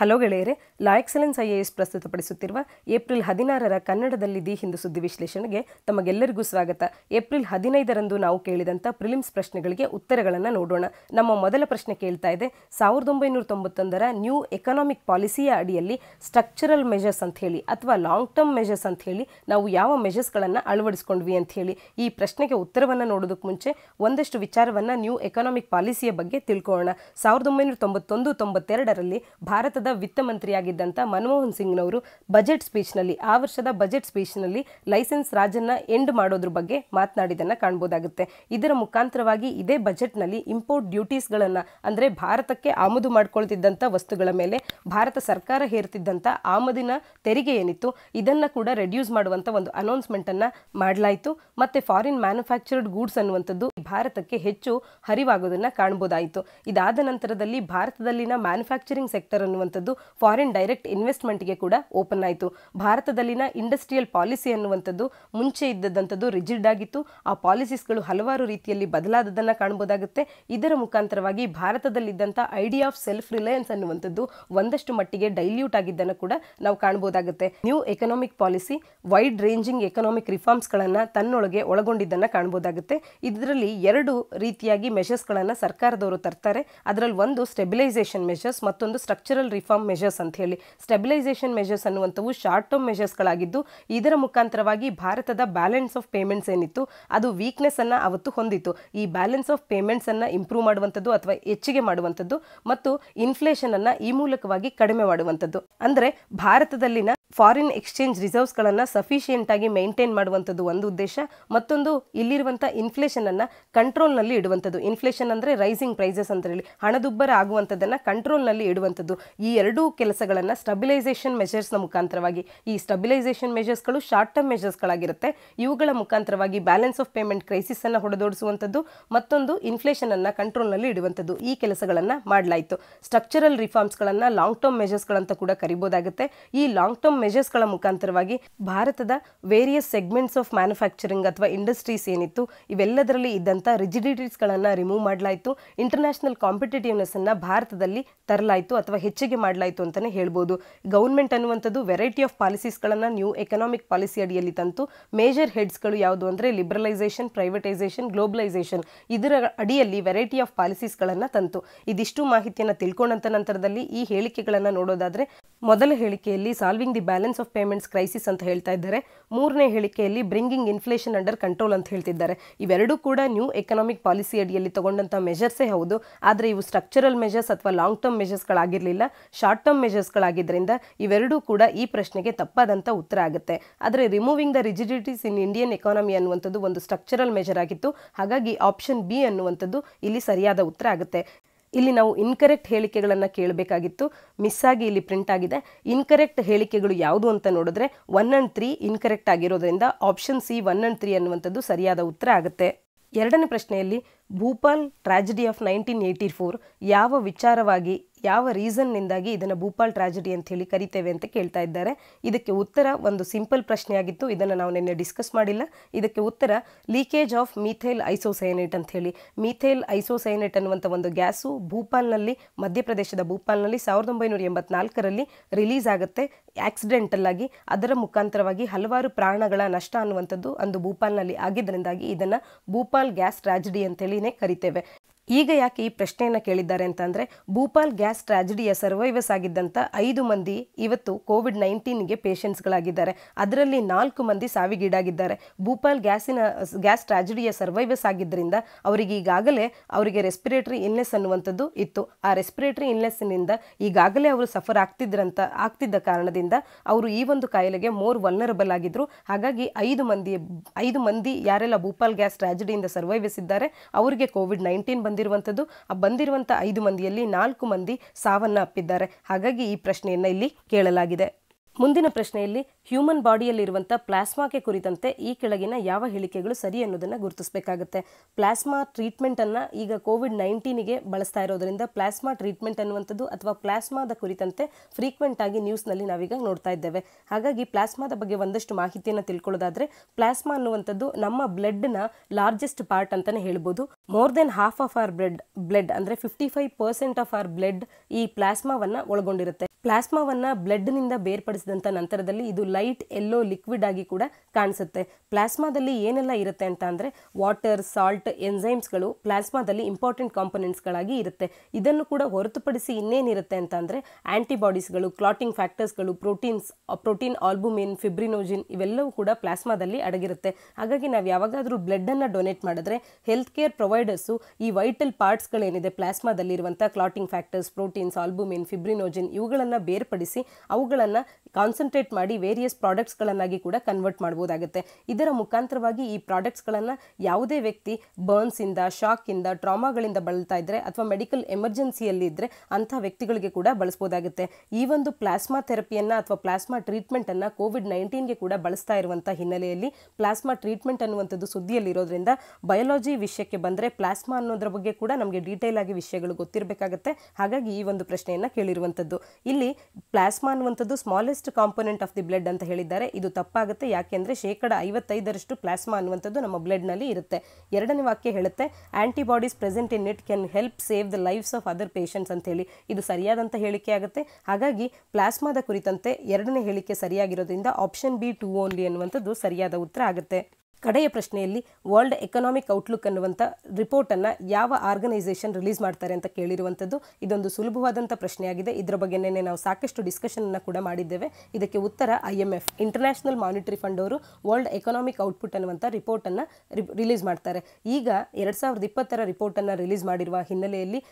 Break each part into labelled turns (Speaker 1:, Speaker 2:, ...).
Speaker 1: hello ಗೆಳೆಯರೆ la excellence I A S ಪ್ರಸ್ತುತಪಡಿಸುತ್ತಿರುವ April ಹದಿನಾರರ ಕನ್ನಡದಲ್ಲಿ ದಿ ಹಿಂದೂ ಸುದ್ದಿ ವಿಶ್ಲೇಷಣೆಗೆ ತಮಗೆಲ್ಲರಿಗೂ ಸ್ವಾಗತ ಏಪ್ರಿಲ್ ಹದಿನೈದರಂದು ನಾವು ಕೇಳಿದಂಥ ಪ್ರಿಲಿಮ್ಸ್ ಪ್ರಶ್ನೆಗಳಿಗೆ ಉತ್ತರಗಳನ್ನು ನೋಡೋಣ ನಮ್ಮ ಮೊದಲ ಪ್ರಶ್ನೆ ಕೇಳ್ತಾ ಇದೆ ಸಾವಿರದ ಒಂಬೈನೂರ ತೊಂಬತ್ತೊಂದರ ನ್ಯೂ ಎಕನಾಮಿಕ್ ಪಾಲಿಸಿಯ ಅಡಿಯಲ್ಲಿ ಸ್ಟ್ರಕ್ಚರಲ್ ಮೆಜರ್ಸ್ ಅಂತ ಹೇಳಿ ಅಥವಾ ಲಾಂಗ್ ಟರ್ಮ್ ಮೆಜರ್ಸ್ ಅಂತ ಹೇಳಿ ನಾವು ಯಾವ ಮೆಜರ್ಸ್ಗಳನ್ನು ಅಳವಡಿಸ್ಕೊಂಡ್ವಿ ಅಂತ ಹೇಳಿ ಈ ಪ್ರಶ್ನೆಗೆ ಉತ್ತರವನ್ನು ನೋಡೋದಕ್ಕೆ ಮುಂಚೆ ಒಂದಷ್ಟು ವಿಚಾರವನ್ನು ನ್ಯೂ ಎಕನಾಮಿಕ್ ಪಾಲಿಸಿಯ ಬಗ್ಗೆ ತಿಳ್ಕೊಳ್ಳೋಣ ಸಾವಿರದ ಒಂಬೈನೂರ ತೊಂಬತ್ತೊಂದು ತೊಂಬತ್ತೆರಡರಲ್ಲಿ ಭಾರತದ ವಿತ್ತ ಮಂತ್ರಿಯಾಗಿದ್ದಂಥ ಮನಮೋಹನ್ ಸಿಂಗ್ನವರು ಬಜೆಟ್ ಸ್ಪೀಚ್ನಲ್ಲಿ ಆ ವರ್ಷದ ಬಜೆಟ್ ಸ್ಪೀಚ್ನಲ್ಲಿ ಲೈಸೆನ್ಸ್ ರಾಜನ್ನ ಎಂಡ್ ಮಾಡೋದ್ರ ಬಗ್ಗೆ ಮಾತನಾಡಿದ್ದನ್ನು ಕಾಣ್ಬೋದಾಗುತ್ತೆ ಇದರ ಮುಖಾಂತರವಾಗಿ ಇದೇ ಬಜೆಟ್ನಲ್ಲಿ ಇಂಪೋರ್ಟ್ ಡ್ಯೂಟೀಸ್ಗಳನ್ನು ಅಂದರೆ ಭಾರತಕ್ಕೆ ಆಮದು ಮಾಡಿಕೊಳ್ತಿದ್ದಂಥ ವಸ್ತುಗಳ ಮೇಲೆ ಭಾರತ ಸರ್ಕಾರ ಹೇರ್ತಿದ್ದಂಥ ಆಮದಿನ ತೆರಿಗೆ ಏನಿತ್ತು ಇದನ್ನು ಕೂಡ ರೆಡ್ಯೂಸ್ ಮಾಡುವಂಥ ಒಂದು ಅನೌನ್ಸ್ಮೆಂಟನ್ನು ಮಾಡಲಾಯಿತು ಮತ್ತು ಫಾರಿನ್ ಮ್ಯಾನುಫ್ಯಾಕ್ಚರ್ಡ್ ಗೂಡ್ಸ್ ಅನ್ನುವಂಥದ್ದು ಭಾರತಕ್ಕೆ ಹೆಚ್ಚು ಹರಿವಾಗೋದನ್ನು ಕಾಣ್ಬೋದಾಯಿತು ಇದಾದ ನಂತರದಲ್ಲಿ ಭಾರತದಲ್ಲಿನ ಮ್ಯಾನುಫ್ಯಾಕ್ಚರಿಂಗ್ ಸೆಕ್ಟರ್ ಅನ್ನುವಂಥದ್ದು ಅನ್ನುವಂಥದ್ದು ಫಾರಿನ್ ಡೈರೆಕ್ಟ್ ಇನ್ವೆಸ್ಟ್ಮೆಂಟ್ಗೆ ಕೂಡ ಓಪನ್ ಆಯಿತು ಭಾರತದಲ್ಲಿನ ಇಂಡಸ್ಟ್ರಿಯಲ್ ಪಾಲಿಸಿ ಅನ್ನುವಂಥದ್ದು ಮುಂಚೆ ಇದ್ದದಂಥದ್ದು ರಿಜಿಡ್ ಆಗಿತ್ತು ಆ ಪಾಲಿಸೀಸ್ಗಳು ಹಲವಾರು ರೀತಿಯಲ್ಲಿ ಬದಲಾದದನ್ನು ಕಾಣಬಹುದಾಗುತ್ತೆ ಇದರ ಮುಖಾಂತರವಾಗಿ ಭಾರತದಲ್ಲಿದ್ದಂಥ ಐಡಿಯಾ ಆಫ್ ಸೆಲ್ಫ್ ರಿಲಯನ್ಸ್ ಅನ್ನುವಂಥದ್ದು ಒಂದಷ್ಟು ಮಟ್ಟಿಗೆ ಡೈಲ್ಯೂಟ್ ಆಗಿದ್ದನ್ನು ಕೂಡ ನಾವು ಕಾಣಬಹುದಾಗುತ್ತೆ new economic policy wide ranging economic ರಿಫಾರ್ಮ್ಸ್ಗಳನ್ನು ತನ್ನೊಳಗೆ ಒಳಗೊಂಡಿದ್ದನ್ನು ಕಾಣಬಹುದಾಗುತ್ತೆ ಇದರಲ್ಲಿ ಎರಡು ರೀತಿಯಾಗಿ ಮೆಷರ್ಸ್ಗಳನ್ನು ಸರ್ಕಾರದವರು ತರ್ತಾರೆ ಅದರಲ್ಲಿ ಒಂದು ಸ್ಟೆಬಿಲೈಸೇಷನ್ ಮೆಷರ್ಸ್ ಮತ್ತೊಂದು ಸ್ಟ್ರಕ್ಚರಲ್ ರಿಫಾರ್ಮ್ ರಿಫಾರ್ಮ್ ಮೆಷರ್ಸ್ ಅಂತ ಹೇಳಿ ಸ್ಟೆಬಿಲೈಸೇಷನ್ ಮೆಷರ್ಸ್ ಅನ್ನುವಂಥವು ಶಾರ್ಟ್ ಟರ್ಮ್ ಗಳಾಗಿದ್ದು ಇದರ ಮುಖಾಂತರವಾಗಿ ಭಾರತದ ಬ್ಯಾಲೆನ್ಸ್ ಆಫ್ ಪೇಮೆಂಟ್ಸ್ ಏನಿತ್ತು ಅದು ವೀಕ್ನೆಸ್ ಅನ್ನ ಅವತ್ತು ಹೊಂದಿತ್ತು ಈ ಬ್ಯಾಲೆನ್ಸ್ ಆಫ್ ಪೇಮೆಂಟ್ಸ್ ಅನ್ನು ಇಂಪ್ರೂವ್ ಮಾಡುವಂಥದ್ದು ಅಥವಾ ಹೆಚ್ಚಿಗೆ ಮಾಡುವಂಥದ್ದು ಮತ್ತು ಇನ್ಫ್ಲೇಷನ್ ಅನ್ನು ಈ ಮೂಲಕವಾಗಿ ಕಡಿಮೆ ಮಾಡುವಂಥದ್ದು ಅಂದರೆ ಭಾರತದಲ್ಲಿನ ಫಾರಿನ್ ಎಕ್ಸ್ಚೇಂಜ್ ರಿಸರ್ವ್ಸ್ಗಳನ್ನು ಸಫಿಷಿಯೆಂಟ್ ಆಗಿ ಮೇಂಟೈನ್ ಮಾಡುವಂಥದ್ದು ಒಂದು ಉದ್ದೇಶ ಮತ್ತೊಂದು ಅನ್ನ ಕಂಟ್ರೋಲ್ ನಲ್ಲಿ ಇಡುವಂಥದ್ದು ಇನ್ಫ್ಲೇಷನ್ ಅಂದರೆ ರೈಸಿಂಗ್ ಪ್ರೈಸಸ್ ಅಂತ ಹೇಳಿ ಹಣದುಬ್ಬರ ಕಂಟ್ರೋಲ್ ನಲ್ಲಿ ಇಡುವಂಥದ್ದು ಈ ಎರಡೂ ಕೆಲಸಗಳನ್ನು ಸ್ಟಬಿಲೈಸೇಷನ್ ಮೆಷರ್ಸ್ನ ಮುಖಾಂತರವಾಗಿ ಈ ಸ್ಟಬಿಲೈಸೇಷನ್ ಮೆಷರ್ಸ್ಗಳು ಶಾರ್ಟ್ ಟರ್ಮ್ ಮೆಷರ್ಸ್ಗಳಾಗಿರುತ್ತೆ ಇವುಗಳ ಮುಖಾಂತರವಾಗಿ ಬ್ಯಾಲೆನ್ಸ್ ಆಫ್ ಪೇಮೆಂಟ್ ಕ್ರೈಸಿಸ್ ಅನ್ನು ಹೊಡೆದೋಡಿಸುವಂಥದ್ದು ಮತ್ತೊಂದು ಕಂಟ್ರೋಲ್ ಕಂಟ್ರೋಲ್ನಲ್ಲಿ ಇಡುವಂಥದ್ದು ಈ ಕೆಲಸಗಳನ್ನು ಮಾಡಲಾಯಿತು ಸ್ಟ್ರಕ್ಚರಲ್ ರಿಫಾರ್ಮ್ಸ್ಗಳನ್ನು ಲಾಂಗ್ ಟರ್ಮ್ ಮೆಷರ್ಸ್ಗಳಂತ ಕೂಡ ಕರಿಬೋದಾಗುತ್ತೆ ಈ ಲಾಂಗ್ ಟರ್ಮ್ ಮೆಷರ್ಸ್ಗಳ ಮುಖಾಂತರವಾಗಿ ಭಾರತದ ವೇರಿಯಸ್ ಸೆಗ್ಮೆಂಟ್ಸ್ ಆಫ್ ಮ್ಯಾನುಫ್ಯಾಕ್ಚರಿಂಗ್ ಅಥವಾ ಇಂಡಸ್ಟ್ರೀಸ್ ಏನಿತ್ತು ಇವೆಲ್ಲದರಲ್ಲಿ ಇದ್ದಂಥ ರಿಜಿಡಿಟೀಸ್ಗಳನ್ನು ರಿಮೂವ್ ಮಾಡಲಾಯಿತು ಇಂಟರ್ನ್ಯಾಷನಲ್ ಕಾಂಪಿಟೇಟಿವ್ನೆಸ್ ಅನ್ನು ಭಾರತದಲ್ಲಿ ತರಲಾಯಿತು ಅಥವಾ ಹೆಚ್ಚಿಗೆ ಮಾಡಲಾಯಿತು ಅಂತಲೇ ಹೇಳ್ಬೋದು ಗೌರ್ಮೆಂಟ್ ಅನ್ನುವಂಥದ್ದು ವೆರೈಟಿ ಆಫ್ ಪಾಲಿಸೀಸ್ಗಳನ್ನು ನ್ಯೂ ಎಕನಾಮಿಕ್ ಪಾಲಿಸಿ ಅಡಿಯಲ್ಲಿ ತಂತು ಮೇಜರ್ ಹೆಡ್ಸ್ಗಳು ಯಾವುದು ಅಂದರೆ ಲಿಬ್ರಲೈಸೇಷನ್ ಪ್ರೈವೇಟೈಸೇಷನ್ ಗ್ಲೋಬಲೈಸೇಷನ್ ಇದರ ಅಡಿಯಲ್ಲಿ ವೆರೈಟಿ ಆಫ್ ಪಾಲಿಸೀಸ್ಗಳನ್ನು ತಂತು ಇದಿಷ್ಟು ಮಾಹಿತಿಯನ್ನು ತಿಳ್ಕೊಂಡಂತ ನಂತರದಲ್ಲಿ ಈ ಹೇಳಿಕೆಗಳನ್ನು ನೋಡೋದಾದರೆ ಮೊದಲ ಹೇಳಿಕೆಯಲ್ಲಿ solving the balance of payments crisis ಅಂತ ಹೇಳ್ತಾ ಇದ್ದಾರೆ ಮೂರನೇ ಹೇಳಿಕೆಯಲ್ಲಿ ಬ್ರಿಂಗಿಂಗ್ ಇನ್ಫ್ಲೇಷನ್ ಅಂಡರ್ ಕಂಟ್ರೋಲ್ ಅಂತ ಹೇಳ್ತಿದ್ದಾರೆ ಇವೆರಡೂ ಕೂಡ ನ್ಯೂ ಎಕನಾಮಿಕ್ ಪಾಲಿಸಿ ಅಡಿಯಲ್ಲಿ ತಗೊಂಡಂಥ ಮೆಜರ್ಸೇ ಹೌದು ಆದರೆ ಇವು ಸ್ಟ್ರಕ್ಚರಲ್ ಮೆಜರ್ಸ್ ಅಥವಾ ಲಾಂಗ್ ಟರ್ಮ್ ಮೆಜರ್ಸ್ಗಳಾಗಿರಲಿಲ್ಲ ಶಾರ್ಟ್ ಟರ್ಮ್ ಮೆಜರ್ಸ್ಗಳಾಗಿದ್ದರಿಂದ ಇವೆರಡೂ ಕೂಡ ಈ ಪ್ರಶ್ನೆಗೆ ತಪ್ಪಾದಂಥ ಉತ್ತರ ಆಗುತ್ತೆ ಆದರೆ removing the rigidities in Indian economy ಅನ್ನುವಂಥದ್ದು ಒಂದು ಸ್ಟ್ರಕ್ಚರಲ್ ಮೆಜರ್ ಆಗಿತ್ತು ಹಾಗಾಗಿ ಆಪ್ಷನ್ ಬಿ ಅನ್ನುವಂಥದ್ದು ಇಲ್ಲಿ ಸರಿಯಾದ ಉತ್ತರ ಆಗುತ್ತೆ ಇಲ್ಲಿ ನಾವು ಇನ್ಕರೆಕ್ಟ್ ಹೇಳಿಕೆಗಳನ್ನು ಕೇಳಬೇಕಾಗಿತ್ತು ಮಿಸ್ ಆಗಿ ಇಲ್ಲಿ ಪ್ರಿಂಟ್ ಆಗಿದೆ ಇನ್ಕರೆಕ್ಟ್ ಹೇಳಿಕೆಗಳು ಯಾವುದು ಅಂತ ನೋಡಿದ್ರೆ ಒನ್ ಆ್ಯಂಡ್ ತ್ರೀ ಇನ್ಕರೆಕ್ಟ್ ಆಗಿರೋದ್ರಿಂದ option C one and three ಅನ್ನುವಂಥದ್ದು ಸರಿಯಾದ ಉತ್ತರ ಆಗುತ್ತೆ ಎರಡನೇ ಪ್ರಶ್ನೆಯಲ್ಲಿ Bhopal tragedy of nineteen eighty four ಯಾವ ವಿಚಾರವಾಗಿ ಯಾವ ರೀಸನ್ನಿಂದಾಗಿ ಇದನ್ನು ಭೂಪಾಲ್ ಟ್ರಾಜಿಡಿ ಅಂತ ಹೇಳಿ ಕರಿತೇವೆ ಅಂತ ಕೇಳ್ತಾ ಇದ್ದಾರೆ ಇದಕ್ಕೆ ಉತ್ತರ ಒಂದು ಸಿಂಪಲ್ ಪ್ರಶ್ನೆಯಾಗಿತ್ತು ಇದನ್ನು ನಾವು ನಿನ್ನೆ ಡಿಸ್ಕಸ್ ಮಾಡಿಲ್ಲ ಇದಕ್ಕೆ ಉತ್ತರ ಲೀಕೇಜ್ ಆಫ್ ಮೀಥೇಲ್ ಐಸೋಸೈನೇಟ್ ಅಂತ ಹೇಳಿ ಮೀಥೇಲ್ ಐಸೋಸೈನೇಟ್ ಅನ್ನುವಂಥ ಒಂದು ಗ್ಯಾಸು ಭೂಪಾಲ್ನಲ್ಲಿ ಮಧ್ಯಪ್ರದೇಶದ ಭೂಪಾಲ್ನಲ್ಲಿ ಸಾವಿರದ ಒಂಬೈನೂರ ಎಂಬತ್ನಾಲ್ಕರಲ್ಲಿ ರಿಲೀಸ್ ಆಗುತ್ತೆ ಆಗಿ ಅದರ ಮುಖಾಂತರವಾಗಿ ಹಲವಾರು ಪ್ರಾಣಗಳ ನಷ್ಟ ಅನ್ನುವಂಥದ್ದು ಅಂದು ಭೂಪಾಲ್ನಲ್ಲಿ ಆಗಿದ್ದರಿಂದಾಗಿ ಇದನ್ನು ಭೂಪಾಲ್ ಗ್ಯಾಸ್ ಟ್ರಾಜಿಡಿ ಅಂತೇಳಿ ಸೇವೆಯನ್ನು ಕರಿತೇವೆ ಈಗ ಯಾಕೆ ಈ ಪ್ರಶ್ನೆಯನ್ನು ಕೇಳಿದ್ದಾರೆ ಅಂತಂದರೆ ಭೂಪಾಲ್ ಗ್ಯಾಸ್ ಟ್ರಾಜಿಡಿಯ ಸರ್ವೈವರ್ಸ್ ಆಗಿದ್ದಂಥ ಐದು ಮಂದಿ ಇವತ್ತು ಕೋವಿಡ್ ನೈನ್ಟೀನ್ಗೆ ಪೇಷಂಟ್ಸ್ಗಳಾಗಿದ್ದಾರೆ ಅದರಲ್ಲಿ ನಾಲ್ಕು ಮಂದಿ ಸಾವಿಗೀಡಾಗಿದ್ದಾರೆ ಭೂಪಾಲ್ ಗ್ಯಾಸಿನ ಗ್ಯಾಸ್ ಟ್ರಾಜಿಡಿಯ ಸರ್ವೈವರ್ಸ್ ಆಗಿದ್ದರಿಂದ ಅವರಿಗೆ ಈಗಾಗಲೇ ಅವರಿಗೆ ರೆಸ್ಪಿರೇಟರಿ ಇಲ್ನೆಸ್ ಅನ್ನುವಂಥದ್ದು ಇತ್ತು ಆ ರೆಸ್ಪಿರೇಟರಿ ಇಲ್ನೆಸ್ನಿಂದ ಈಗಾಗಲೇ ಅವರು ಸಫರ್ ಆಗ್ತಿದ್ರಂತ ಆಗ್ತಿದ್ದ ಕಾರಣದಿಂದ ಅವರು ಈ ಒಂದು ಕಾಯಿಲೆಗೆ ಮೋರ್ ವಲ್ನರಬಲ್ ಆಗಿದ್ದರು ಹಾಗಾಗಿ ಐದು ಮಂದಿ ಐದು ಮಂದಿ ಯಾರೆಲ್ಲ ಭೂಪಾಲ್ ಗ್ಯಾಸ್ ಟ್ರಾಜಿಡಿಯಿಂದ ಸರ್ವೈವಸ್ ಇದ್ದಾರೆ ಅವರಿಗೆ ಕೋವಿಡ್ ನೈನ್ಟೀನ್ ಬಂದು ಬಂದಿರುವಂಥದ್ದು ಆ ಬಂದಿರುವಂಥ ಐದು ಮಂದಿಯಲ್ಲಿ ನಾಲ್ಕು ಮಂದಿ ಸಾವನ್ನಪ್ಪಿದ್ದಾರೆ ಹಾಗಾಗಿ ಈ ಪ್ರಶ್ನೆಯನ್ನು ಇಲ್ಲಿ ಕೇಳಲಾಗಿದೆ ಮುಂದಿನ ಪ್ರಶ್ನೆಯಲ್ಲಿ ಹ್ಯೂಮನ್ ಬಾಡಿಯಲ್ಲಿರುವಂಥ ಪ್ಲಾಸ್ಮಾಕ್ಕೆ ಕುರಿತಂತೆ ಈ ಕೆಳಗಿನ ಯಾವ ಹೇಳಿಕೆಗಳು ಸರಿ ಅನ್ನೋದನ್ನು ಗುರುತಿಸಬೇಕಾಗುತ್ತೆ ಪ್ಲಾಸ್ಮಾ ಟ್ರೀಟ್ಮೆಂಟನ್ನು ಈಗ ಕೋವಿಡ್ ನೈನ್ಟೀನಿಗೆ ಬಳಸ್ತಾ ಇರೋದರಿಂದ ಪ್ಲಾಸ್ಮಾ ಟ್ರೀಟ್ಮೆಂಟ್ ಅನ್ನುವಂಥದ್ದು ಅಥವಾ ಪ್ಲಾಸ್ಮಾದ ಕುರಿತಂತೆ ಫ್ರೀಕ್ವೆಂಟ್ ಆಗಿ ನ್ಯೂಸ್ನಲ್ಲಿ ನಾವೀಗ ನೋಡ್ತಾ ಇದ್ದೇವೆ ಹಾಗಾಗಿ ಪ್ಲಾಸ್ಮಾದ ಬಗ್ಗೆ ಒಂದಷ್ಟು ಮಾಹಿತಿಯನ್ನು ತಿಳ್ಕೊಳ್ಳೋದಾದರೆ ಪ್ಲಾಸ್ಮಾ ಅನ್ನುವಂಥದ್ದು ನಮ್ಮ ಬ್ಲಡ್ನ ಲಾರ್ಜೆಸ್ಟ್ ಪಾರ್ಟ್ ಅಂತಲೇ ಹೇಳ್ಬೋದು more than half of our blood blood ಅಂದರೆ fifty five percent of our blood ಈ ಪ್ಲಾಸ್ಮಾವನ್ನು ಒಳಗೊಂಡಿರುತ್ತೆ ಪ್ಲಾಸ್ಮಾವನ್ನು ಬ್ಲಡ್ನಿಂದ ಬೇರ್ಪಡಿಸಿದ ಕಾಣಿಸಿದಂಥ ನಂತರದಲ್ಲಿ ಇದು ಲೈಟ್ ಎಲ್ಲೋ ಲಿಕ್ವಿಡ್ ಆಗಿ ಕೂಡ ಕಾಣಿಸುತ್ತೆ ಪ್ಲಾಸ್ಮಾದಲ್ಲಿ ಏನೆಲ್ಲ ಇರುತ್ತೆ ಅಂತ ಅಂದ್ರೆ ವಾಟರ್ ಸಾಲ್ಟ್ ಎನ್ಸೈಮ್ಸ್ಗಳು ಪ್ಲಾಸ್ಮಾದಲ್ಲಿ ಇಂಪಾರ್ಟೆಂಟ್ ಕಾಂಪೊನೆಂಟ್ಸ್ಗಳಾಗಿ ಇರುತ್ತೆ ಇದನ್ನು ಕೂಡ ಹೊರತುಪಡಿಸಿ ಇನ್ನೇನಿರುತ್ತೆ ಅಂತ ಅಂದರೆ ಆ್ಯಂಟಿಬಾಡೀಸ್ಗಳು ಕ್ಲಾಟಿಂಗ್ ಫ್ಯಾಕ್ಟರ್ಸ್ಗಳು ಪ್ರೋಟೀನ್ಸ್ ಪ್ರೋಟೀನ್ ಆಲ್ಬುಮಿನ್ ಫಿಬ್ರಿನೋಜಿನ್ ಇವೆಲ್ಲವೂ ಕೂಡ ಪ್ಲಾಸ್ಮಾದಲ್ಲಿ ಅಡಗಿರುತ್ತೆ ಹಾಗಾಗಿ ನಾವು ಯಾವಾಗಾದರೂ ಬ್ಲಡ್ಡನ್ನು ಡೊನೇಟ್ ಮಾಡಿದ್ರೆ ಹೆಲ್ತ್ ಕೇರ್ ಪ್ರೊವೈಡರ್ಸು ಈ ವೈಟಲ್ ಪಾರ್ಟ್ಸ್ಗಳೇನಿದೆ ಪ್ಲಾಸ್ಮಾದಲ್ಲಿರುವಂಥ clotting factors proteins albumin fibrinogen ಇವುಗಳನ್ನು ಬೇರ್ಪಡಿಸಿ ಅವುಗಳನ್ನು ಕಾನ್ಸಂಟ್ರೇಟ್ ಮಾಡಿ ವೇರಿಯಸ್ ಪ್ರಾಡಕ್ಟ್ಸ್ಗಳನ್ನಾಗಿ ಕೂಡ ಕನ್ವರ್ಟ್ ಮಾಡ್ಬೋದಾಗುತ್ತೆ ಇದರ ಮುಖಾಂತರವಾಗಿ ಈ ಪ್ರಾಡಕ್ಟ್ಸ್ಗಳನ್ನು ಯಾವುದೇ ವ್ಯಕ್ತಿ ಬರ್ನ್ಸಿಂದ ಶಾಕಿಂದ ಟ್ರಾಮಾಗಳಿಂದ ಬಳಲ್ತಾ ಇದ್ದರೆ ಅಥವಾ ಮೆಡಿಕಲ್ ಎಮರ್ಜೆನ್ಸಿಯಲ್ಲಿ ಇದ್ದರೆ ಅಂಥ ವ್ಯಕ್ತಿಗಳಿಗೆ ಕೂಡ ಬಳಸ್ಬೋದಾಗುತ್ತೆ ಈ ಒಂದು ಪ್ಲಾಸ್ಮಾ ಥೆರಪಿಯನ್ನು ಅಥವಾ ಪ್ಲಾಸ್ಮಾ ಟ್ರೀಟ್ಮೆಂಟನ್ನು ಕೋವಿಡ್ ನೈನ್ಟೀನ್ಗೆ ಕೂಡ ಬಳಸ್ತಾ ಇರುವಂಥ ಹಿನ್ನೆಲೆಯಲ್ಲಿ ಪ್ಲಾಸ್ಮಾ ಟ್ರೀಟ್ಮೆಂಟ್ ಅನ್ನುವಂಥದ್ದು ಸುದ್ದಿಯಲ್ಲಿರೋದ್ರಿಂದ ಬಯಾಲಜಿ ವಿಷಯಕ್ಕೆ ಬಂದರೆ ಪ್ಲಾಸ್ಮಾ ಅನ್ನೋದ್ರ ಬಗ್ಗೆ ಕೂಡ ನಮಗೆ ಡೀಟೇಲ್ ಆಗಿ ವಿಷಯಗಳು ಗೊತ್ತಿರಬೇಕಾಗುತ್ತೆ ಹಾಗಾಗಿ ಈ ಒಂದು ಪ್ರಶ್ನೆಯನ್ನು ಕೇಳಿರುವಂಥದ್ದು ಇಲ್ಲಿ ಪ್ಲಾಸ್ಮಾ ಅನ್ನುವಂಥದ್ದು smallest richest component of the blood ಅಂತ ಹೇಳಿದ್ದಾರೆ ಇದು ತಪ್ಪಾಗುತ್ತೆ ಯಾಕೆಂದರೆ ಶೇಕಡ ಐವತ್ತೈದರಷ್ಟು ಪ್ಲಾಸ್ಮಾ ಅನ್ನುವಂಥದ್ದು ನಮ್ಮ ಬ್ಲಡ್ನಲ್ಲಿ ಇರುತ್ತೆ ಎರಡನೇ ವಾಕ್ಯ ಹೇಳುತ್ತೆ antibodies present in it can help save the lives of other patients ಅಂತ ಹೇಳಿ ಇದು ಸರಿಯಾದಂಥ ಹೇಳಿಕೆ ಆಗುತ್ತೆ ಹಾಗಾಗಿ ಪ್ಲಾಸ್ಮಾದ ಕುರಿತಂತೆ ಎರಡನೇ ಹೇಳಿಕೆ ಸರಿಯಾಗಿರೋದ್ರಿಂದ ಆಪ್ಷನ್ ಬಿ ಟು ಓನ್ಲಿ ಅನ್ನುವಂಥದ್ದು ಸರಿಯಾದ ಉತ್ತರ ಆಗುತ್ತೆ ಕಡೆಯ ಪ್ರಶ್ನೆಯಲ್ಲಿ ವರ್ಲ್ಡ್ ಎಕನಾಮಿಕ್ ಔಟ್ಲುಕ್ ಅನ್ನುವಂಥ ರಿಪೋರ್ಟನ್ನು ಯಾವ ಆರ್ಗನೈಸೇಷನ್ ರಿಲೀಸ್ ಮಾಡ್ತಾರೆ ಅಂತ ಕೇಳಿರುವಂಥದ್ದು ಇದೊಂದು ಸುಲಭವಾದಂಥ ಪ್ರಶ್ನೆಯಾಗಿದೆ ಇದರ ಬಗ್ಗೆ ನಿನ್ನೆ ನಾವು ಸಾಕಷ್ಟು ಡಿಸ್ಕಷನನ್ನು ಕೂಡ ಮಾಡಿದ್ದೇವೆ ಇದಕ್ಕೆ ಉತ್ತರ I M F international monetary fund ಅವರು ವರ್ಲ್ಡ್ ಎಕನಾಮಿಕ್ ಔಟ್ಪುಟ್ ಅನ್ನುವಂಥ ರಿಪೋರ್ಟನ್ನು ರಿಲೀಸ್ ಮಾಡ್ತಾರೆ ಈಗ ಎರಡು ಸಾವಿರದ ಇಪ್ಪತ್ತರ ರಿಪೋರ್ಟನ್ನು ರಿಲೀಸ್ ಮಾಡಿರುವ ಹಿನ್ನೆಲೆಯಲ್ಲಿ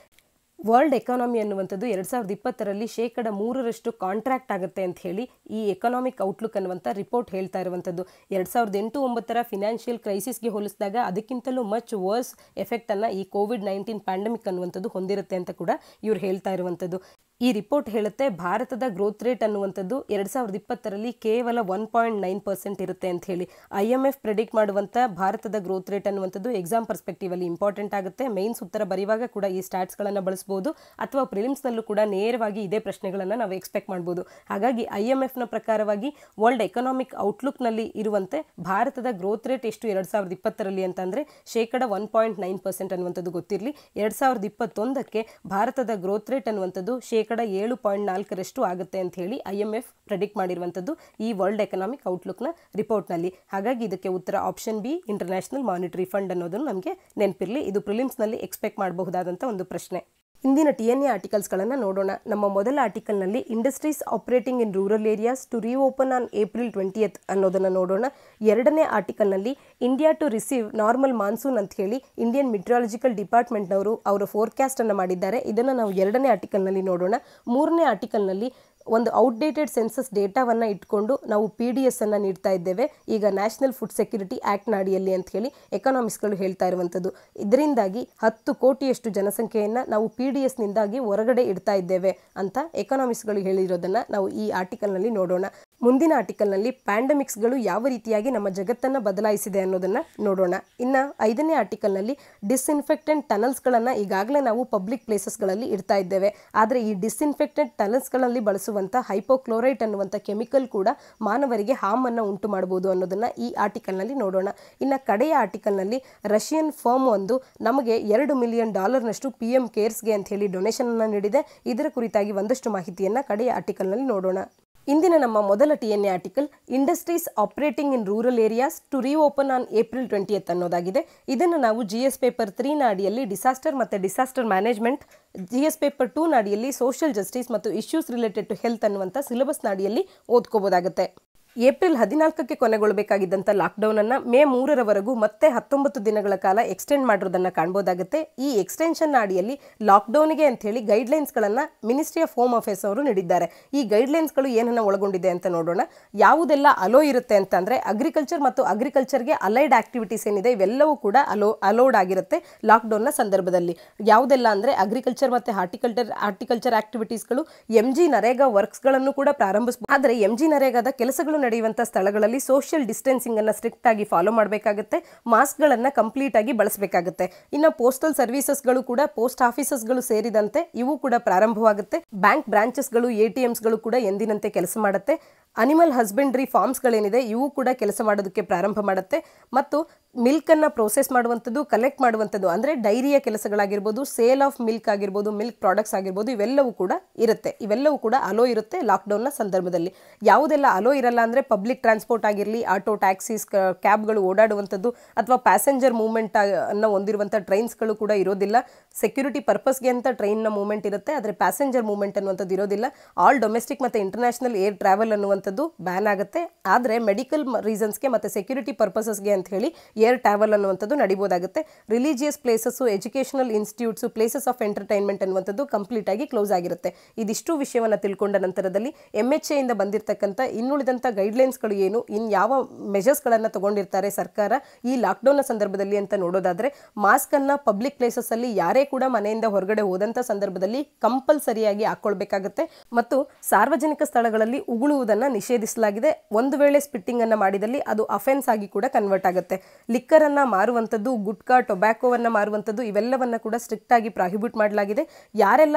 Speaker 1: ವರ್ಲ್ಡ್ ಎಕಾನಮಿ ಅನ್ನುವಂಥದ್ದು ಎರಡು ಸಾವಿರದ ಇಪ್ಪತ್ತರಲ್ಲಿ ಶೇಕಡ ಮೂರರಷ್ಟು ಕಾಂಟ್ರಾಕ್ಟ್ ಆಗುತ್ತೆ ಅಂತ ಹೇಳಿ ಈ ಎಕನಾಮಿಕ್ ಔಟ್ಲುಕ್ ಅನ್ನುವಂಥ ರಿಪೋರ್ಟ್ ಹೇಳ್ತಾ ಇರುವಂಥದ್ದು ಎರಡು ಸಾವಿರದ ಎಂಟು ಒಂಬತ್ತರ ಫಿನಾನ್ಷಿಯಲ್ ಕ್ರೈಸಿಸ್ಗೆ ಹೋಲಿಸಿದಾಗ ಅದಕ್ಕಿಂತಲೂ ಮಚ್ ವರ್ಸ್ ಎಫೆಕ್ಟನ್ನು ಈ ಕೋವಿಡ್ ನೈನ್ಟೀನ್ ಪ್ಯಾಂಡಮಿಕ್ ಅನ್ನುವಂಥದ್ದು ಹೊಂದಿರುತ್ತೆ ಅಂತ ಕೂಡ ಇವ್ರು ಹೇಳ್ತಾ ಇರುವಂಥದ್ದು ಈ ರಿಪೋರ್ಟ್ ಹೇಳುತ್ತೆ ಭಾರತದ ಗ್ರೋತ್ ರೇಟ್ ಅನ್ನುವಂಥದ್ದು ಎರಡು ಸಾವಿರದ ಇಪ್ಪತ್ತರಲ್ಲಿ ಕೇವಲ ಒನ್ ಪಾಯಿಂಟ್ ನೈನ್ ಪರ್ಸೆಂಟ್ ಇರುತ್ತೆ ಅಂತ ಹೇಳಿ ಐ ಎಂ ಎಫ್ ಪ್ರೆಡಿಕ್ಟ್ ಮಾಡುವಂಥ ಭಾರತದ ಗ್ರೋತ್ ರೇಟ್ ಅನ್ನುವಂಥದ್ದು ಎಕ್ಸಾಮ್ ಅಲ್ಲಿ ಇಂಪಾರ್ಟೆಂಟ್ ಆಗುತ್ತೆ ಮೈನ್ಸ್ ಉತ್ತರ ಬರೆಯುವಾಗ ಕೂಡ ಈ ಸ್ಟಾಟ್ಸ್ಗಳನ್ನು ಬಳಸ್ಬೋದು ಅಥವಾ ಪ್ರಿಲಿಮ್ಸ್ನಲ್ಲೂ ಕೂಡ ನೇರವಾಗಿ ಇದೇ ಪ್ರಶ್ನೆಗಳನ್ನು ನಾವು ಎಕ್ಸ್ಪೆಕ್ಟ್ ಮಾಡ್ಬೋದು ಹಾಗಾಗಿ ಐ ಎಂ ಎಫ್ನ ಪ್ರಕಾರವಾಗಿ ವರ್ಲ್ಡ್ ಎಕನಾಮಿಕ್ ಔಟ್ಲುಕ್ನಲ್ಲಿ ಇರುವಂತೆ ಭಾರತದ ಗ್ರೋತ್ ರೇಟ್ ಎಷ್ಟು ಎರಡು ಸಾವಿರದ ಇಪ್ಪತ್ತರಲ್ಲಿ ಅಂತಂದರೆ ಶೇಕಡ ಒನ್ ಪಾಯಿಂಟ್ ನೈನ್ ಪರ್ಸೆಂಟ್ ಅನ್ನುವಂಥದ್ದು ಗೊತ್ತಿರಲಿ ಎರಡು ಸಾವಿರದ ಇಪ್ಪತ್ತೊಂದಕ್ಕೆ ಭಾರತದ ಗ್ರೋತ್ ರೇಟ್ ಅನ್ನುವಂಥದ್ದು ಶೇ ಶೇಕಡ ಏಳು ಪಾಯಿಂಟ್ ನಾಲ್ಕರಷ್ಟು ಆಗುತ್ತೆ ಅಂತ ಹೇಳಿ ಐ ಎಫ್ ಪ್ರೆಡಿಕ್ಟ್ ಮಾಡಿರುವಂಥದ್ದು ಈ ವರ್ಲ್ಡ್ ಎಕನಾಮಿಕ್ ಔಟ್ಲುಕ್ನ ರಿಪೋರ್ಟ್ನಲ್ಲಿ ಹಾಗಾಗಿ ಇದಕ್ಕೆ ಉತ್ತರ option B international monetary fund ಅನ್ನೋದನ್ನು ನಮಗೆ ನೆನಪಿರಲಿ ಇದು ಪ್ರಿಲಿಮ್ಸ್ನಲ್ಲಿ ಎಕ್ಸ್ಪೆಕ್ಟ್ ಮಾಡಬಹುದಾದಂಥ ಒಂದು ಪ್ರಶ್ನೆ ಇಂದಿನ ಟಿ ಎನ್ ಎ ಆರ್ಟಿಕಲ್ಸ್ಗಳನ್ನು ನೋಡೋಣ ನಮ್ಮ ಮೊದಲ ಆರ್ಟಿಕಲ್ನಲ್ಲಿ industries operating in rural areas to open on April twentieth ಅನ್ನೋದನ್ನು ನೋಡೋಣ ಎರಡನೇ ಆರ್ಟಿಕಲ್ನಲ್ಲಿ India to receive normal monsoon ಅಂತ ಹೇಳಿ ಇಂಡಿಯನ್ ಮೆಟ್ರಾಲಜಿಕಲ್ ಡಿಪಾರ್ಟ್ಮೆಂಟ್ನವರು ಅವರ ಫೋರ್ಕ್ಯಾಸ್ಟನ್ನು ಮಾಡಿದ್ದಾರೆ ಇದನ್ನು ನಾವು ಎರಡನೇ ಆರ್ಟಿಕಲ್ನಲ್ಲಿ ನೋಡೋಣ ಮೂರನೇ ಆರ್ಟಿಕಲ್ನಲ್ಲಿ ಒಂದು ಔಟ್ಡೇಟೆಡ್ ಸೆನ್ಸಸ್ ಡೇಟಾವನ್ನು ಇಟ್ಕೊಂಡು ನಾವು ಪಿ ಡಿ ಎಸ್ ಅನ್ನು ನೀಡ್ತಾ ಇದ್ದೇವೆ ಈಗ ನ್ಯಾಷನಲ್ ಫುಡ್ ಸೆಕ್ಯೂರಿಟಿ ಆ್ಯಕ್ಟ್ನ ಅಡಿಯಲ್ಲಿ ಅಂತ ಹೇಳಿ ಎಕನಾಮಿಸ್ಟ್ಗಳು ಹೇಳ್ತಾ ಇರುವಂಥದ್ದು ಇದರಿಂದಾಗಿ ಹತ್ತು ಕೋಟಿಯಷ್ಟು ಜನಸಂಖ್ಯೆಯನ್ನು ನಾವು ಪಿ ಡಿ ಎಸ್ನಿಂದಾಗಿ ಹೊರಗಡೆ ಇಡ್ತಾ ಇದ್ದೇವೆ ಅಂತ ಎಕನಾಮಿಕ್ಸ್ಗಳು ಹೇಳಿರೋದನ್ನು ನಾವು ಈ ಆರ್ಟಿಕಲ್ನಲ್ಲಿ ನೋಡೋಣ ಮುಂದಿನ ಆರ್ಟಿಕಲ್ನಲ್ಲಿ ಪ್ಯಾಂಡಮಿಕ್ಸ್ಗಳು ಯಾವ ರೀತಿಯಾಗಿ ನಮ್ಮ ಜಗತ್ತನ್ನು ಬದಲಾಯಿಸಿದೆ ಅನ್ನೋದನ್ನು ನೋಡೋಣ ಇನ್ನು ಐದನೇ ಆರ್ಟಿಕಲ್ನಲ್ಲಿ ಡಿಸ್ಇನ್ಫೆಕ್ಟೆಂಟ್ ಟನಲ್ಸ್ಗಳನ್ನು ಈಗಾಗಲೇ ನಾವು ಪಬ್ಲಿಕ್ ಪ್ಲೇಸಸ್ಗಳಲ್ಲಿ ಇಡ್ತಾ ಇದ್ದೇವೆ ಆದರೆ ಈ ಡಿಸ್ಇನ್ಫೆಕ್ಟೆಂಟ್ ಟನಲ್ಸ್ಗಳಲ್ಲಿ ಬಳಸುವಂಥ ಹೈಪೋಕ್ಲೋರೈಟ್ ಅನ್ನುವಂಥ ಕೆಮಿಕಲ್ ಕೂಡ ಮಾನವರಿಗೆ ಹಾಮನ್ನು ಉಂಟು ಮಾಡ್ಬೋದು ಅನ್ನೋದನ್ನು ಈ ಆರ್ಟಿಕಲ್ನಲ್ಲಿ ನೋಡೋಣ ಇನ್ನು ಕಡೆಯ ಆರ್ಟಿಕಲ್ನಲ್ಲಿ ರಷ್ಯನ್ ಫರ್ಮ್ ಒಂದು ನಮಗೆ ಎರಡು ಮಿಲಿಯನ್ ಡಾಲರ್ನಷ್ಟು ಪಿ ಎಂ ಕೇರ್ಸ್ಗೆ ಅಂತ ಹೇಳಿ ಡೊನೇಷನನ್ನು ನೀಡಿದೆ ಇದರ ಕುರಿತಾಗಿ ಒಂದಷ್ಟು ಮಾಹಿತಿಯನ್ನು ಕಡೆಯ ಆರ್ಟಿಕಲ್ನಲ್ಲಿ ನೋಡೋಣ ಇಂದಿನ ನಮ್ಮ ಮೊದಲ T N A article industries operating in rural areas to open on April twentieth ಅನ್ನೋದಾಗಿದೆ ಇದನ್ನು ನಾವು ಜಿ ಎಸ್ ಪೇಪರ್ ತ್ರೀ ನಾಡಿಯಲ್ಲಿ ಡಿಸಾಸ್ಟರ್ ಮತ್ತು disaster management G S paper two ನಾಡಿಯಲ್ಲಿ ಸೋಷಿಯಲ್ ಜಸ್ಟಿಸ್ ಮತ್ತು ಇಶ್ಯೂಸ್ ರಿಲೇಟೆಡ್ ಟು ಹೆಲ್ತ್ ಅನ್ನುವಂಥ syllabus ನಾಡಿಯಲ್ಲಿ ಓದ್ಕೋಬೋದಾಗುತ್ತೆ ಏಪ್ರಿಲ್ ಹದಿನಾಲ್ಕಕ್ಕೆ ಕೊನೆಗೊಳ್ಳಬೇಕಾಗಿದ್ದಂಥ ಅನ್ನ ಮೇ ಮೂರರವರೆಗೂ ಮತ್ತೆ ಹತ್ತೊಂಬತ್ತು ದಿನಗಳ ಕಾಲ ಎಕ್ಸ್ಟೆಂಡ್ ಮಾಡೋದನ್ನ ಕಾಣಬಹುದಾಗುತ್ತೆ ಈ ಎಕ್ಸ್ಟೆನ್ಷನ್ ಅಡಿಯಲ್ಲಿ ಲಾಕ್ಡೌನ್ಗೆ ಲೈನ್ಸ್ ಗಳನ್ನ ಮಿನಿಸ್ಟ್ರಿ ಆಫ್ ಹೋಮ್ ಅಫೇರ್ಸ್ ಅವರು ನೀಡಿದ್ದಾರೆ ಈ ಗಳು ಏನನ್ನ ಒಳಗೊಂಡಿದೆ ಅಂತ ನೋಡೋಣ ಯಾವುದೆಲ್ಲ ಅಲೋ ಇರುತ್ತೆ ಅಂತ ಅಂದರೆ ಅಗ್ರಿಕಲ್ಚರ್ ಮತ್ತು ಅಗ್ರಿಕಲ್ಚರ್ಗೆ ಅಲೈಡ್ ಆಕ್ಟಿವಿಟೀಸ್ ಏನಿದೆ ಇವೆಲ್ಲವೂ ಕೂಡ ಅಲೋ ಅಲೋಡ್ ಆಗಿರುತ್ತೆ ನ ಸಂದರ್ಭದಲ್ಲಿ ಯಾವುದೆಲ್ಲ ಅಂದ್ರೆ ಅಗ್ರಿಕಲ್ಚರ್ ಮತ್ತೆ horticulture horticulture activities M G NREGA works ಗಳನ್ನು ಕೂಡ ಪ್ರಾರಂಭಿಸಬಹುದು ಆದರೆ ಎಂ ಜಿ ನರೇಗಾದ ಕೆಲಸಗಳು ನಡೆಯುವಂಥ ಸ್ಥಳಗಳಲ್ಲಿ ಸೋಷಿಯಲ್ ಅನ್ನ ಸ್ಟ್ರಿಕ್ಟ್ ಆಗಿ ಫಾಲೋ ಮಾಡಬೇಕಾಗುತ್ತೆ ಮಾಸ್ಕ್ಗಳನ್ನು ಕಂಪ್ಲೀಟ್ ಆಗಿ ಬಳಸಬೇಕಾಗುತ್ತೆ ಇನ್ನು ಪೋಸ್ಟಲ್ ಗಳು ಕೂಡ ಪೋಸ್ಟ್ ಆಫೀಸಸ್ ಗಳು ಸೇರಿದಂತೆ ಇವು ಕೂಡ ಪ್ರಾರಂಭವಾಗುತ್ತೆ ಬ್ಯಾಂಕ್ ಬ್ರಾಂಚಸ್ಗಳು ಗಳು ಟಿ ಗಳು ಕೂಡ ಎಂದಿನಂತೆ ಕೆಲಸ ಮಾಡುತ್ತೆ ಅನಿಮಲ್ ಹಸ್ಬೆಂಡ್ರಿ ಫಾರ್ಮ್ಸ್ಗಳೇನಿದೆ ಇವು ಕೂಡ ಕೆಲಸ ಮಾಡೋದಕ್ಕೆ ಪ್ರಾರಂಭ ಮಾಡುತ್ತೆ ಮತ್ತು ಮಿಲ್ಕನ್ನು ಪ್ರೋಸೆಸ್ ಮಾಡುವಂಥದ್ದು ಕಲೆಕ್ಟ್ ಮಾಡುವಂಥದ್ದು ಅಂದರೆ ಡೈರಿಯ ಕೆಲಸಗಳಾಗಿರ್ಬೋದು ಸೇಲ್ ಆಫ್ ಮಿಲ್ಕ್ ಆಗಿರ್ಬೋದು ಮಿಲ್ಕ್ ಪ್ರಾಡಕ್ಟ್ಸ್ ಆಗಿರ್ಬೋದು ಇವೆಲ್ಲವೂ ಕೂಡ ಇರುತ್ತೆ ಇವೆಲ್ಲವೂ ಕೂಡ ಅಲೋ ಇರುತ್ತೆ ಲಾಕ್ಡೌನ್ನ ಸಂದರ್ಭದಲ್ಲಿ ಯಾವುದೆಲ್ಲ ಅಲೋ ಇರಲ್ಲ ಅಂದರೆ ಪಬ್ಲಿಕ್ ಟ್ರಾನ್ಸ್ಪೋರ್ಟ್ ಆಗಿರಲಿ ಆಟೋ ಟ್ಯಾಕ್ಸೀಸ್ ಕ್ಯಾಬ್ಗಳು ಓಡಾಡುವಂಥದ್ದು ಅಥವಾ ಪ್ಯಾಸೆಂಜರ್ ಮೂವ್ಮೆಂಟ್ ಅನ್ನು ಹೊಂದಿರುವಂಥ ಟ್ರೈನ್ಸ್ಗಳು ಕೂಡ ಇರೋದಿಲ್ಲ ಸೆಕ್ಯೂರಿಟಿ ಪರ್ಪಸ್ಗೆ ಅಂತ ಟ್ರೈನ್ನ ಮೂವ್ಮೆಂಟ್ ಇರುತ್ತೆ ಆದರೆ ಪ್ಯಾಸೆಂಜರ್ ಮೂವ್ಮೆಂಟ್ ಅನ್ನುವಂಥದ್ದು ಇರೋದಿಲ್ಲ ಆಲ್ ಡೊಮೆಸ್ಟಿಕ್ ಮತ್ತು ಇಂಟರ್ನ್ಯಾಷನಲ್ ಏರ್ ಟ್ರಾವೆಲ್ ಅನ್ನುವಂಥ ಬ್ಯಾನ್ ಆಗುತ್ತೆ ಆದರೆ ಮೆಡಿಕಲ್ ರೀಸನ್ಸ್ಗೆ ಮತ್ತು ಸೆಕ್ಯೂರಿಟಿ ಪರ್ಪಸಸ್ಗೆ ಅಂತ ಹೇಳಿ ಏರ್ ಟ್ರಾವೆಲ್ ಅನ್ನುವಂಥದ್ದು ನಡಿಬೋದಾಗುತ್ತೆ religious places educational institutes places of entertainment ಅನ್ನುವಂಥದ್ದು ಕಂಪ್ಲೀಟಾಗಿ ಕ್ಲೋಸ್ ಆಗಿರುತ್ತೆ ಇದಿಷ್ಟು ವಿಷಯವನ್ನು ತಿಳ್ಕೊಂಡ ನಂತರದಲ್ಲಿ ಎಮ್ ಎಚ್ ಎಯಿಂದ ಬಂದಿರತಕ್ಕಂಥ ಇನ್ನುಳಿದಂಥ ಗೈಡ್ಲೈನ್ಸ್ಗಳು ಏನು ಇನ್ನು ಯಾವ ಮೆಜರ್ಸ್ಗಳನ್ನು ತಗೊಂಡಿರ್ತಾರೆ ಸರ್ಕಾರ ಈ ಲಾಕ್ಡೌನ್ನ ಸಂದರ್ಭದಲ್ಲಿ ಅಂತ ನೋಡೋದಾದರೆ ಮಾಸ್ಕನ್ನು ಪಬ್ಲಿಕ್ ಪ್ಲೇಸಸ್ಸಲ್ಲಿ ಯಾರೇ ಕೂಡ ಮನೆಯಿಂದ ಹೊರಗಡೆ ಹೋದಂಥ ಸಂದರ್ಭದಲ್ಲಿ ಕಂಪಲ್ಸರಿಯಾಗಿ ಹಾಕ್ಕೊಳ್ಬೇಕಾಗುತ್ತೆ ಮತ್ತು ಸಾರ್ವಜನಿಕ ಸ್ಥಳಗಳಲ್ಲಿ ಉಗುಳುವುದನ್ನು ನಿಷೇಧಿಸಲಾಗಿದೆ ಒಂದು ವೇಳೆ ಸ್ಪಿಟ್ಟಿಂಗ್ ಅನ್ನ ಮಾಡಿದಲ್ಲಿ ಅದು ಅಫೆನ್ಸ್ ಆಗಿ ಕೂಡ ಕನ್ವರ್ಟ್ ಆಗುತ್ತೆ ಅನ್ನ ಮಾರುವಂಥದ್ದು ಗುಟ್ಕಾ ಟೊಬ್ಯಾಕೋವನ್ನು ಮಾರುವಂಥದ್ದು ಇವೆಲ್ಲವನ್ನ ಕೂಡ ಸ್ಟ್ರಿಕ್ಟ್ ಆಗಿ ಪ್ರಾಹಿಬ್ಯೂಟ್ ಮಾಡಲಾಗಿದೆ ಯಾರೆಲ್ಲ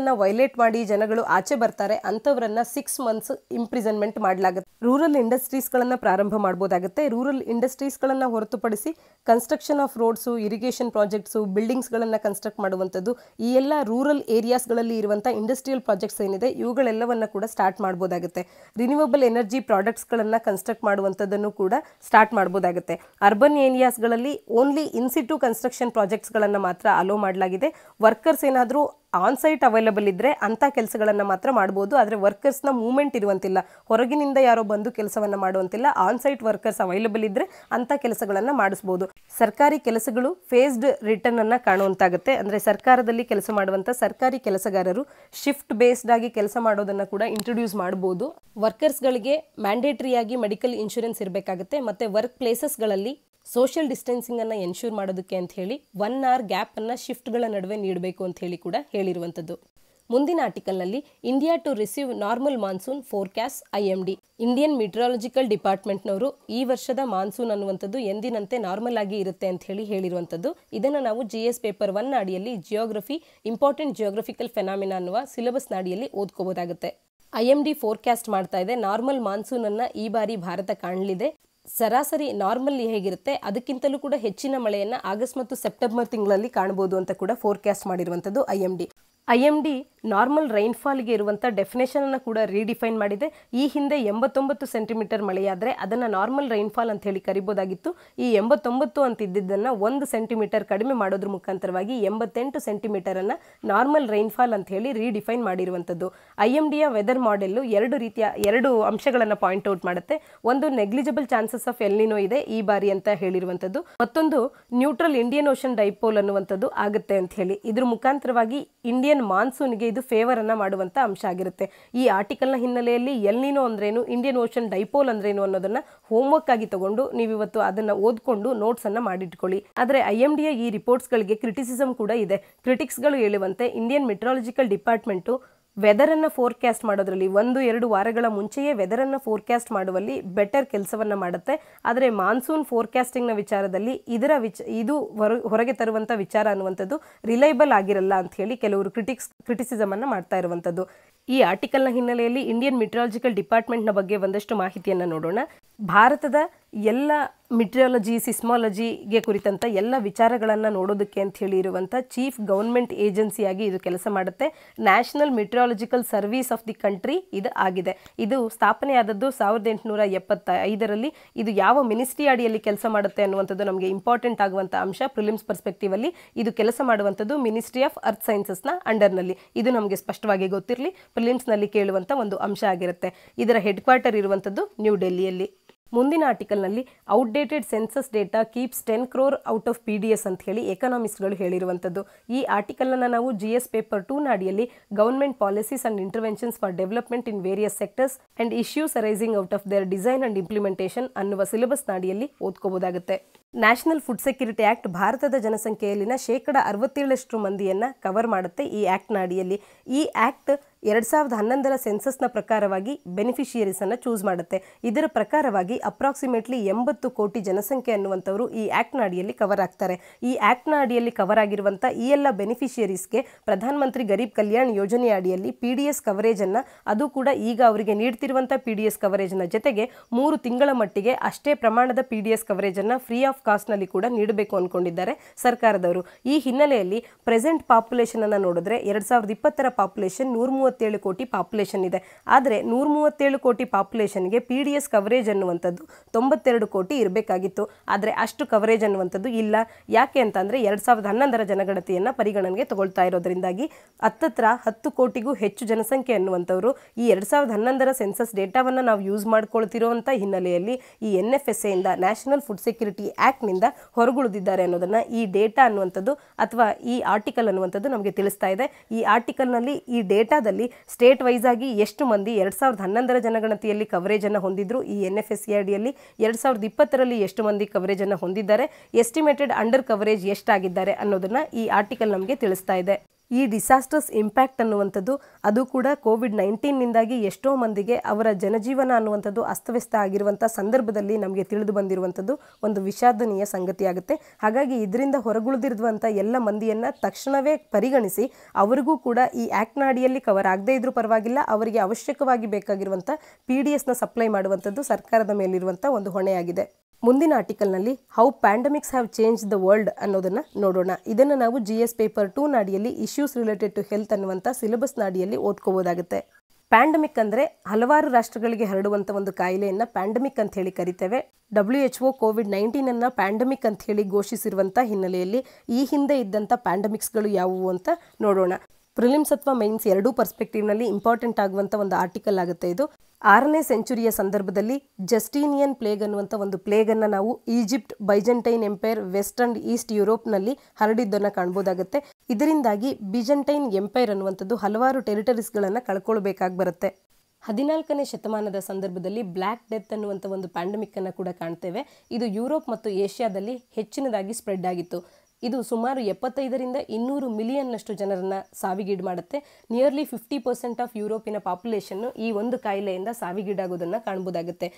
Speaker 1: ಅನ್ನ ವೈಲೇಟ್ ಮಾಡಿ ಜನಗಳು ಆಚೆ ಬರ್ತಾರೆ ಅಂತವರನ್ನ ಸಿಕ್ಸ್ ಮಂತ್ಸ್ ಇಂಪ್ರಿಸನ್ಮೆಂಟ್ ಮಾಡಲಾಗುತ್ತೆ ರೂರಲ್ ಇಂಡಸ್ಟ್ರೀಸ್ ಗಳನ್ನ ಪ್ರಾರಂಭ ಮಾಡಬಹುದಾಗುತ್ತೆ ರೂರಲ್ ಇಂಡಸ್ಟ್ರೀಸ್ಗಳನ್ನು ಹೊರತುಪಡಿಸಿ construction of roads irrigation projects ಗಳನ್ನ ಕನ್ಸ್ಟ್ರಕ್ಟ್ ಮಾಡುವಂಥದ್ದು ಈ ಎಲ್ಲ ರೂರಲ್ ಏರಿಯಾಸ್ ಗಳಲ್ಲಿ ಇರುವಂಥ ಇಂಡಸ್ಟ್ರಿಯಲ್ ಪ್ರಾಜೆಕ್ಟ್ಸ್ ಏನಿದೆ ಇವುಗಳೆಲ್ಲವನ್ನ ಕೂಡ ಸ್ಟಾರ್ಟ್ ಮಾಡ್ಬೋದಾಗುತ್ತೆ ರಿನ್ಯೂವಬಲ್ ಎನರ್ಜಿ ಪ್ರಾಡಕ್ಟ್ಸ್ಗಳನ್ನು ಕನ್ಸ್ಟ್ರಕ್ಟ್ ಮಾಡುವಂಥದ್ದನ್ನು ಕೂಡ ಸ್ಟಾರ್ಟ್ ಮಾಡ್ಬೋದಾಗುತ್ತೆ ಅರ್ಬನ್ ಏರಿಯಾಸ್ಗಳಲ್ಲಿ ಓನ್ಲಿ ಇನ್ಸಿಟು ಕನ್ಸ್ಟ್ರಕ್ಷನ್ ಪ್ರಾಜೆಕ್ಟ್ಸ್ಗಳನ್ನು ಮಾತ್ರ ಅಲೋ ಮಾಡಲಾಗಿದೆ ವರ್ಕರ್ಸ್ ಏನಾದರೂ ಆನ್ ಸೈಟ್ ಅವೈಲಬಲ್ ಇದ್ದರೆ ಅಂಥ ಕೆಲಸಗಳನ್ನು ಮಾತ್ರ ಮಾಡ್ಬೋದು ಆದರೆ ವರ್ಕರ್ಸ್ನ ಮೂವ್ಮೆಂಟ್ ಇರುವಂತಿಲ್ಲ ಹೊರಗಿನಿಂದ ಯಾರೋ ಬಂದು ಕೆಲಸವನ್ನು ಮಾಡುವಂತಿಲ್ಲ ಆನ್ ಸೈಟ್ ವರ್ಕರ್ಸ್ ಅವೈಲಬಲ್ ಇದ್ದರೆ ಅಂಥ ಕೆಲಸಗಳನ್ನು ಮಾಡಿಸ್ಬೋದು ಸರ್ಕಾರಿ ಕೆಲಸಗಳು ಫೇಸ್ಡ್ ರಿಟರ್ನನ್ನು ಕಾಣುವಂತಾಗುತ್ತೆ ಅಂದರೆ ಸರ್ಕಾರದಲ್ಲಿ ಕೆಲಸ ಮಾಡುವಂಥ ಸರ್ಕಾರಿ ಕೆಲಸಗಾರರು ಶಿಫ್ಟ್ ಬೇಸ್ಡ್ ಆಗಿ ಕೆಲಸ ಮಾಡೋದನ್ನು ಕೂಡ ಇಂಟ್ರೊಡ್ಯೂಸ್ ಮಾಡ್ಬೋದು ವರ್ಕರ್ಸ್ಗಳಿಗೆ ಮ್ಯಾಂಡೇಟರಿಯಾಗಿ ಮೆಡಿಕಲ್ ಇನ್ಶೂರೆನ್ಸ್ ಇರಬೇಕಾಗುತ್ತೆ ಮತ್ತು ವರ್ಕ್ ಪ್ಲೇಸಸ್ಗಳಲ್ಲಿ ಸೋಷಿಯಲ್ ಡಿಸ್ಟೆನ್ಸಿಂಗ್ ಅನ್ನು ಎನ್ಶೂರ್ ಮಾಡೋದಕ್ಕೆ ಅಂತ ಹೇಳಿ ಒನ್ ಅವರ್ ಗ್ಯಾಪನ್ನು ಶಿಫ್ಟ್ಗಳ ನಡುವೆ ನೀಡಬೇಕು ಅಂತ ಹೇಳಿ ಕೂಡ ಹೇಳಿರುವಂಥದ್ದು ಮುಂದಿನ ಆರ್ಟಿಕಲ್ನಲ್ಲಿ India to receive normal monsoon forecast I M D Indian meteorological ಡಿಪಾರ್ಟ್ಮೆಂಟ್ನವರು ಈ ವರ್ಷದ ಮಾನ್ಸೂನ್ ಅನ್ನುವಂಥದ್ದು ಎಂದಿನಂತೆ ನಾರ್ಮಲ್ ಆಗಿ ಇರುತ್ತೆ ಅಂತ ಹೇಳಿ ಹೇಳಿರುವಂಥದ್ದು ಇದನ್ನು ನಾವು ಜಿ ಎಸ್ ಪೇಪರ್ ಒನ್ ಅಡಿಯಲ್ಲಿ ಜಿಯೋಗ್ರಫಿ ಇಂಪಾರ್ಟೆಂಟ್ ಜಿಯೋಗ್ರಫಿಕಲ್ ಫೆನಾಮಿನಾ ಅನ್ನುವ ಸಿಲೆಬಸ್ ಅಡಿಯಲ್ಲಿ ಓದ್ಕೋಬೋದಾಗುತ್ತೆ ಐ ಎಂ ಡಿ ಫೋರ್ಕ್ಯಾಸ್ಟ್ ಮಾಡ್ತಾ ಇದೆ ನಾರ್ಮಲ್ ಮಾನ್ಸೂನ್ ಅನ್ನ ಈ ಬಾರಿ ಭಾರತ ಕಾಣಲಿದೆ ಸರಾಸರಿ ನಾರ್ಮಲ್ಲಿ ಹೇಗಿರುತ್ತೆ ಅದಕ್ಕಿಂತಲೂ ಕೂಡ ಹೆಚ್ಚಿನ ಮಳೆಯನ್ನು ಆಗಸ್ಟ್ ಮತ್ತು ಸೆಪ್ಟೆಂಬರ್ ತಿಂಗಳಲ್ಲಿ ಕಾಣಬಹುದು ಅಂತ ಕೂಡ ಫೋರ್ಕ್ಯಾಸ್ಟ್ ಮಾಡಿರುವಂಥದ್ದು IMD I M D normal ರೈನ್ಫಾಲ್ಗೆ ಇರುವಂಥ ಡೆಫಿನೇಷನನ್ನು ಕೂಡ ರೀಡಿಫೈನ್ ಮಾಡಿದೆ ಈ ಹಿಂದೆ ಎಂಬತ್ತೊಂಬತ್ತು ಸೆಂಟಿಮೀಟರ್ ಮಳೆಯಾದರೆ ಅದನ್ನು ನಾರ್ಮಲ್ ರೈನ್ಫಾಲ್ ಅಂತ ಹೇಳಿ ಕರಿಬೋದಾಗಿತ್ತು ಈ ಎಂಬತ್ತೊಂಬತ್ತು ಅಂತ ಇದ್ದಿದ್ದನ್ನು ಒಂದು ಸೆಂಟಿಮೀಟರ್ ಕಡಿಮೆ ಮಾಡೋದ್ರ ಮುಖಾಂತರವಾಗಿ ಎಂಬತ್ತೆಂಟು ಸೆಂಟಿಮೀಟರನ್ನು ನಾರ್ಮಲ್ ರೈನ್ಫಾಲ್ ಅಂತ ಹೇಳಿ ರೀಡಿಫೈನ್ ಮಾಡಿರುವಂಥದ್ದು ಐ ಎಮ್ ಡಿಯ ವೆದರ್ ಮಾಡೆಲ್ಲು ಎರಡು ರೀತಿಯ ಎರಡು ಅಂಶಗಳನ್ನು ಪಾಯಿಂಟ್ ಔಟ್ ಮಾಡುತ್ತೆ ಒಂದು ನೆಗ್ಲಿಜಿಬಲ್ ಚಾನ್ಸಸ್ ಆಫ್ ಎಲ್ನಿನೋ ಇದೆ ಈ ಬಾರಿ ಅಂತ ಹೇಳಿರುವಂಥದ್ದು ಮತ್ತೊಂದು ನ್ಯೂಟ್ರಲ್ ಇಂಡಿಯನ್ ಓಷನ್ ಡೈಪೋಲ್ ಅನ್ನುವಂಥದ್ದು ಆಗುತ್ತೆ ಅಂತ ಹೇಳಿ ಇದ್ರ ಮುಖಾಂತರವಾಗಿ ಇಂಡಿಯನ್ ಇಂಡಿಯನ್ ಮಾನ್ಸೂನ್ಗೆ ಇದು ಫೇವರ್ ಅನ್ನ ಮಾಡುವಂತ ಅಂಶ ಆಗಿರುತ್ತೆ ಈ ಆರ್ಟಿಕಲ್ನ ಹಿನ್ನೆಲೆಯಲ್ಲಿ ಎಲ್ನಿನೋ ಅಂದ್ರೇನು ಇಂಡಿಯನ್ ಓಷನ್ ಡೈಪೋಲ್ ಅಂದ್ರೇನು ಹೋಮ್ ವರ್ಕ್ ಆಗಿ ತಗೊಂಡು ಇವತ್ತು ಅದನ್ನ ಓದ್ಕೊಂಡು ನೋಟ್ಸನ್ನು ಮಾಡಿಟ್ಕೊಳ್ಳಿ ಆದರೆ ಐ ಎಮ್ ಡಿಯ ಈ ರಿಪೋರ್ಟ್ಸ್ಗಳಿಗೆ ಕ್ರಿಟಿಸಿಸಮ್ ಕೂಡ ಇದೆ ಕ್ರಿಟಿಕ್ಸ್ಗಳು ಹೇಳುವಂತೆ ಇಂಡಿಯನ್ ಮೆಟ್ರಾಲಜಿಕಲ್ ಡಿಪಾರ್ಟ್ಮೆಂಟು ವೆದರನ್ನು ಫೋರ್ಕ್ಯಾಸ್ಟ್ ಮಾಡೋದ್ರಲ್ಲಿ ಒಂದು ಎರಡು ವಾರಗಳ ಮುಂಚೆಯೇ ವೆದರನ್ನು ಫೋರ್ಕ್ಯಾಸ್ಟ್ ಮಾಡುವಲ್ಲಿ ಬೆಟರ್ ಕೆಲಸವನ್ನು ಮಾಡುತ್ತೆ ಆದರೆ ಮಾನ್ಸೂನ್ ಫೋರ್ಕ್ಯಾಸ್ಟಿಂಗ್ನ ವಿಚಾರದಲ್ಲಿ ಇದರ ವಿಚ ಇದು ಹೊರಗೆ ತರುವಂಥ ವಿಚಾರ ಅನ್ನುವಂಥದ್ದು ರಿಲೈಬಲ್ ಆಗಿರಲ್ಲ ಅಂತ ಹೇಳಿ ಕೆಲವರು ಕ್ರಿಟಿಕ್ಸ್ ಕ್ರಿಟಿಸಿಸಮನ್ನು ಮಾಡ್ತಾ ಇರುವಂಥದ್ದು ಈ ಆರ್ಟಿಕಲ್ನ ಹಿನ್ನೆಲೆಯಲ್ಲಿ ಇಂಡಿಯನ್ ಮಿಟ್ರಾಲಜಿಕಲ್ ಡಿಪಾರ್ಟ್ಮೆಂಟ್ನ ಬಗ್ಗೆ ಒಂದಷ್ಟು ಮಾಹಿತಿಯನ್ನು ನೋಡೋಣ ಭಾರತದ ಎಲ್ಲ ಮಿಟ್ರಿಯಾಲಜಿ ಸಿಸ್ಮಾಲಜಿಗೆ ಕುರಿತಂಥ ಎಲ್ಲ ವಿಚಾರಗಳನ್ನು ನೋಡೋದಕ್ಕೆ ಅಂತ ಹೇಳಿ ಇರುವಂಥ ಚೀಫ್ ಗೌರ್ಮೆಂಟ್ ಏಜೆನ್ಸಿಯಾಗಿ ಇದು ಕೆಲಸ ಮಾಡುತ್ತೆ national meteorological service of the country ಇದು ಆಗಿದೆ ಇದು ಸ್ಥಾಪನೆಯಾದದ್ದು ಸಾವಿರದ ಎಂಟುನೂರ ಎಪ್ಪತ್ತ ಐದರಲ್ಲಿ ಇದು ಯಾವ ಮಿನಿಸ್ಟ್ರಿ ಅಡಿಯಲ್ಲಿ ಕೆಲಸ ಮಾಡುತ್ತೆ ಅನ್ನುವಂಥದ್ದು ನಮಗೆ ಇಂಪಾರ್ಟೆಂಟ್ ಆಗುವಂಥ ಅಂಶ ಪ್ರಿಲಿಮ್ಸ್ ಪರ್ಸ್ಪೆಕ್ಟಿವಲ್ಲಿ ಇದು ಕೆಲಸ ಮಾಡುವಂಥದ್ದು ಮಿನಿಸ್ಟ್ರಿ ಆಫ್ ಅರ್ತ್ ಸೈನ್ಸಸ್ನ ಅಂಡರ್ನಲ್ಲಿ ಇದು ನಮಗೆ ಸ್ಪಷ್ಟವಾಗಿ ಗೊತ್ತಿರಲಿ ನಲ್ಲಿ ಕೇಳುವಂಥ ಒಂದು ಅಂಶ ಆಗಿರುತ್ತೆ ಇದರ ಹೆಡ್ ಕ್ವಾರ್ಟರ್ ಇರುವಂಥದ್ದು ನ್ಯೂ ಡೆಲ್ಲಿಯಲ್ಲಿ ಮುಂದಿನ ಆರ್ಟಿಕಲ್ನಲ್ಲಿ outdated census data keeps ten crore out of P D S ಅಂತ ಹೇಳಿ ಗಳು ಹೇಳಿರುವಂಥದ್ದು ಈ ಆರ್ಟಿಕಲನ್ನು ನಾವು ಜಿ ಎಸ್ ಪೇಪರ್ ಟೂ ನಾಡಿಯಲ್ಲಿ government policies and interventions for development in various sectors and issues arising out of their design and implementation ಅನ್ನುವ syllabus ನಾಡಿಯಲ್ಲಿ ಓದ್ಕೋಬಹುದಾಗುತ್ತೆ ನ್ಯಾಷನಲ್ ಫುಡ್ ಸೆಕ್ಯೂರಿಟಿ ಆಕ್ಟ್ ಭಾರತದ ಜನಸಂಖ್ಯೆಯಲ್ಲಿನ ಶೇಕಡ ಅರವತ್ತೇಳಷ್ಟು ಮಂದಿಯನ್ನು ಕವರ್ ಮಾಡುತ್ತೆ ಈ ಆಕ್ಟ್ ನಾಡಿಯಲ್ಲಿ ಈ ಆಕ್ಟ್ ಎರಡು ಸಾವಿರದ ಹನ್ನೊಂದರ ಸೆನ್ಸಸ್ನ ಪ್ರಕಾರವಾಗಿ ಬೆನಿಫಿಷಿಯರೀಸನ್ನು ಚೂಸ್ ಮಾಡುತ್ತೆ ಇದರ ಪ್ರಕಾರವಾಗಿ ಅಪ್ರಾಕ್ಸಿಮೇಟ್ಲಿ ಎಂಬತ್ತು ಕೋಟಿ ಜನಸಂಖ್ಯೆ ಅನ್ನುವಂಥವರು ಈ ಆ್ಯಕ್ಟ್ನ ಅಡಿಯಲ್ಲಿ ಕವರ್ ಆಗ್ತಾರೆ ಈ ಆ್ಯಕ್ಟ್ನ ಅಡಿಯಲ್ಲಿ ಕವರ್ ಆಗಿರುವಂಥ ಈ ಎಲ್ಲ ಬೆನಿಫಿಷಿಯರೀಸ್ಗೆ ಪ್ರಧಾನಮಂತ್ರಿ ಗರೀಬ್ ಕಲ್ಯಾಣ್ ಯೋಜನೆ ಅಡಿಯಲ್ಲಿ ಪಿ ಡಿ ಎಸ್ ಕವರೇಜನ್ನು ಅದು ಕೂಡ ಈಗ ಅವರಿಗೆ ನೀಡ್ತಿರುವಂಥ ಪಿ ಡಿ ಎಸ್ ಕವರೇಜ್ನ ಜೊತೆಗೆ ಮೂರು ತಿಂಗಳ ಮಟ್ಟಿಗೆ ಅಷ್ಟೇ ಪ್ರಮಾಣದ ಪಿ ಡಿ ಎಸ್ ಕವರೇಜನ್ನು ಫ್ರೀ ಆಫ್ ಕಾಸ್ಟ್ನಲ್ಲಿ ಕೂಡ ನೀಡಬೇಕು ಅಂದ್ಕೊಂಡಿದ್ದಾರೆ ಸರ್ಕಾರದವರು ಈ ಹಿನ್ನೆಲೆಯಲ್ಲಿ ಪ್ರೆಸೆಂಟ್ ಅನ್ನು ನೋಡಿದ್ರೆ ಎರಡು ಸಾವಿರದ ಇಪ್ಪತ್ತರ ಪಾಪ್ಯುಲೇಷನ್ ನೂರ ಮೂವತ್ತೇಳು ಕೋಟಿ ಪಾಪ್ಯುಲೇಷನ್ ಇದೆ ಆದರೆ ನೂರ ಮೂವತ್ತೇಳು ಕೋಟಿ ಪಾಪ್ಯುಲೇಷನ್ಗೆ ಪಿ ಡಿ ಎಸ್ ಕವರೇಜ್ ಅನ್ನುವಂಥದ್ದು ತೊಂಬತ್ತೆರಡು ಕೋಟಿ ಇರಬೇಕಾಗಿತ್ತು ಆದರೆ ಅಷ್ಟು ಕವರೇಜ್ ಅನ್ನುವಂಥದ್ದು ಇಲ್ಲ ಯಾಕೆ ಅಂತಂದರೆ ಎರಡು ಸಾವಿರದ ಹನ್ನೊಂದರ ಜನಗಣತಿಯನ್ನು ಪರಿಗಣನೆಗೆ ತಗೊಳ್ತಾ ಇರೋದ್ರಿಂದಾಗಿ ಹತ್ತತ್ರ ಹತ್ತು ಕೋಟಿಗೂ ಹೆಚ್ಚು ಜನಸಂಖ್ಯೆ ಅನ್ನುವಂಥವರು ಈ ಎರಡು ಸಾವಿರದ ಹನ್ನೊಂದರ ಸೆನ್ಸಸ್ ಡೇಟಾವನ್ನು ನಾವು ಯೂಸ್ ಮಾಡ್ಕೊಳ್ತಿರೋವಂಥ ಹಿನ್ನೆಲೆಯಲ್ಲಿ ಈ ಎನ್ ಎಫ್ ಎಸ್ ಎಯಿಂದ ನ್ಯಾಷನಲ್ ಫುಡ್ ಸೆಕ್ಯೂರಿಟಿ ಆ್ಯಕ್ಟ್ನಿಂದ ಹೊರಗುಳಿದಿದ್ದಾರೆ ಅನ್ನೋದನ್ನು ಈ ಡೇಟಾ ಅನ್ನುವಂಥದ್ದು ಅಥವಾ ಈ ಆರ್ಟಿಕಲ್ ಅನ್ನುವಂಥದ್ದು ನಮಗೆ ತಿಳಿಸ್ತಾ ಇದೆ ಈ ಆರ್ಟಿಕಲ್ನಲ್ಲಿ ಈ ಡೇಟಾದಲ್ಲಿ ಸ್ಟೇಟ್ ವೈಸ್ ಆಗಿ ಎಷ್ಟು ಮಂದಿ ಎರಡು ಸಾವಿರದ ಹನ್ನೊಂದರ ಜನಗಣತಿಯಲ್ಲಿ ಕವರೇಜ್ ಅನ್ನು ಹೊಂದಿದ್ರು ಈ N F S C R ಡಿಯಲ್ಲಿ ಸಾವಿರದ ಇಪ್ಪತ್ತರಲ್ಲಿ ಎಷ್ಟು ಮಂದಿ ಕವರೇಜ್ ಅನ್ನು ಹೊಂದಿದ್ದಾರೆ ಎಸ್ಟಿಮೇಟೆಡ್ ಅಂಡರ್ ಕವರೇಜ್ ಎಷ್ಟಾಗಿದ್ದಾರೆ ಅನ್ನೋದನ್ನ ಈ ಆರ್ಟಿಕಲ್ ನಮಗೆ ತಿಳಿಸ್ತಾ ಇದೆ ಈ ಡಿಸಾಸ್ಟರ್ಸ್ ಇಂಪ್ಯಾಕ್ಟ್ ಅನ್ನುವಂಥದ್ದು ಅದು ಕೂಡ ಕೋವಿಡ್ ನೈನ್ಟೀನ್ನಿಂದಾಗಿ ಎಷ್ಟೋ ಮಂದಿಗೆ ಅವರ ಜನಜೀವನ ಅನ್ನುವಂಥದ್ದು ಅಸ್ತವ್ಯಸ್ತ ಆಗಿರುವಂಥ ಸಂದರ್ಭದಲ್ಲಿ ನಮಗೆ ತಿಳಿದು ಬಂದಿರುವಂಥದ್ದು ಒಂದು ವಿಷಾದನೀಯ ಸಂಗತಿಯಾಗುತ್ತೆ ಹಾಗಾಗಿ ಇದರಿಂದ ಹೊರಗುಳಿದಿರುವಂಥ ಎಲ್ಲ ಮಂದಿಯನ್ನು ತಕ್ಷಣವೇ ಪರಿಗಣಿಸಿ ಅವರಿಗೂ ಕೂಡ ಈ ಆ್ಯಕ್ಟ್ನ ಅಡಿಯಲ್ಲಿ ಕವರ್ ಆಗದೇ ಇದ್ರೂ ಪರವಾಗಿಲ್ಲ ಅವರಿಗೆ ಅವಶ್ಯಕವಾಗಿ ಬೇಕಾಗಿರುವಂಥ ಪಿ ಡಿ ಎಸ್ನ ಸಪ್ಲೈ ಮಾಡುವಂಥದ್ದು ಸರ್ಕಾರದ ಮೇಲಿರುವಂಥ ಒಂದು ಹೊಣೆಯಾಗಿದೆ ಮುಂದಿನ ಆರ್ಟಿಕಲ್ನಲ್ಲಿ how pandemics have change the world ಅನ್ನೋದನ್ನು ನೋಡೋಣ ಇದನ್ನು ನಾವು ಜಿ ಎಸ್ ಪೇಪರ್ ಟೂ ನಾಡಿಯಲ್ಲಿ ಇಶ್ಯೂಸ್ ರಿಲೇಟೆಡ್ ಟು ಹೆಲ್ತ್ ಅನ್ನುವಂಥ ಸಿಲೆಬಸ್ ನಾಡಿಯಲ್ಲಿ ಓದ್ಕೋಬೋದಾಗುತ್ತೆ ಪ್ಯಾಂಡಮಿಕ್ ಅಂದರೆ ಹಲವಾರು ರಾಷ್ಟ್ರಗಳಿಗೆ ಹರಡುವಂಥ ಒಂದು ಕಾಯಿಲೆಯನ್ನು ಪ್ಯಾಂಡಮಿಕ್ ಅಂತ ಹೇಳಿ ಕರಿತೇವೆ ಡಬ್ಲ್ಯೂ ಎಚ್ ಒ ಕೋವಿಡ್ ನೈನ್ಟೀನನ್ನು ಪ್ಯಾಂಡಮಿಕ್ ಅಂತ ಹೇಳಿ ಘೋಷಿಸಿರುವಂಥ ಹಿನ್ನೆಲೆಯಲ್ಲಿ ಈ ಹಿಂದೆ ಇದ್ದಂಥ ಪ್ಯಾಂಡಮಿಕ್ಸ್ಗಳು ಯಾವುವು ಅಂತ ನೋಡೋಣ ಪ್ರಿಲಿಮ್ಸ್ ಅಥವಾ ಮೈನ್ಸ್ ಎರಡೂ ಪರ್ಸ್ಪೆಕ್ಟಿವ್ನಲ್ಲಿ ಇಂಪಾರ್ಟೆಂಟ್ ಆಗುವಂಥ ಒಂದು ಆರ್ಟಿಕಲ್ ಆಗುತ್ತೆ ಇದು ಆರನೇ ಸೆಂಚುರಿಯ ಸಂದರ್ಭದಲ್ಲಿ ಜಸ್ಟೀನಿಯನ್ ಪ್ಲೇಗ್ ಅನ್ನುವಂಥ ಒಂದು ಪ್ಲೇಗನ್ನು ನಾವು Egypt Byzantine empire west and east ಯುರೋಪ್ನಲ್ಲಿ ಹರಡಿದ್ದನ್ನು ಕಾಣ್ಬೋದಾಗುತ್ತೆ ಇದರಿಂದಾಗಿ ಬಿಜೆಂಟೈನ್ ಎಂಪೈರ್ ಅನ್ನುವಂಥದ್ದು ಹಲವಾರು ಟೆರಿಟರೀಸ್ಗಳನ್ನು ಕಳ್ಕೊಳ್ಬೇಕಾಗಿ ಬರುತ್ತೆ ಹದಿನಾಲ್ಕನೇ ಶತಮಾನದ ಸಂದರ್ಭದಲ್ಲಿ ಬ್ಲ್ಯಾಕ್ ಡೆತ್ ಅನ್ನುವಂಥ ಒಂದು ಪ್ಯಾಂಡಮಿಕ್ ಅನ್ನು ಕೂಡ ಕಾಣ್ತೇವೆ ಇದು ಯುರೋಪ್ ಮತ್ತು ಏಷ್ಯಾದಲ್ಲಿ ಹೆಚ್ಚಿನದಾಗಿ ಸ್ಪ್ರೆಡ್ ಆಗಿತ್ತು ಇದು ಸುಮಾರು ಎಪ್ಪತ್ತೈದರಿಂದ ಇನ್ನೂರು ಮಿಲಿಯನ್ನಷ್ಟು ಜನರನ್ನು ಸಾವಿಗೀಡು ಮಾಡುತ್ತೆ ನಿಯರ್ಲಿ ಫಿಫ್ಟಿ ಪರ್ಸೆಂಟ್ ಆಫ್ ಯುರೋಪಿನ ಪಾಪ್ಯುಲೇಷನ್ ಈ ಒಂದು ಕಾಯಿಲೆಯಿಂದ ಸಾವಿಗೀಡಾಗೋದನ್ನು ಕಾಣಬಹುದಾಗುತ್ತೆ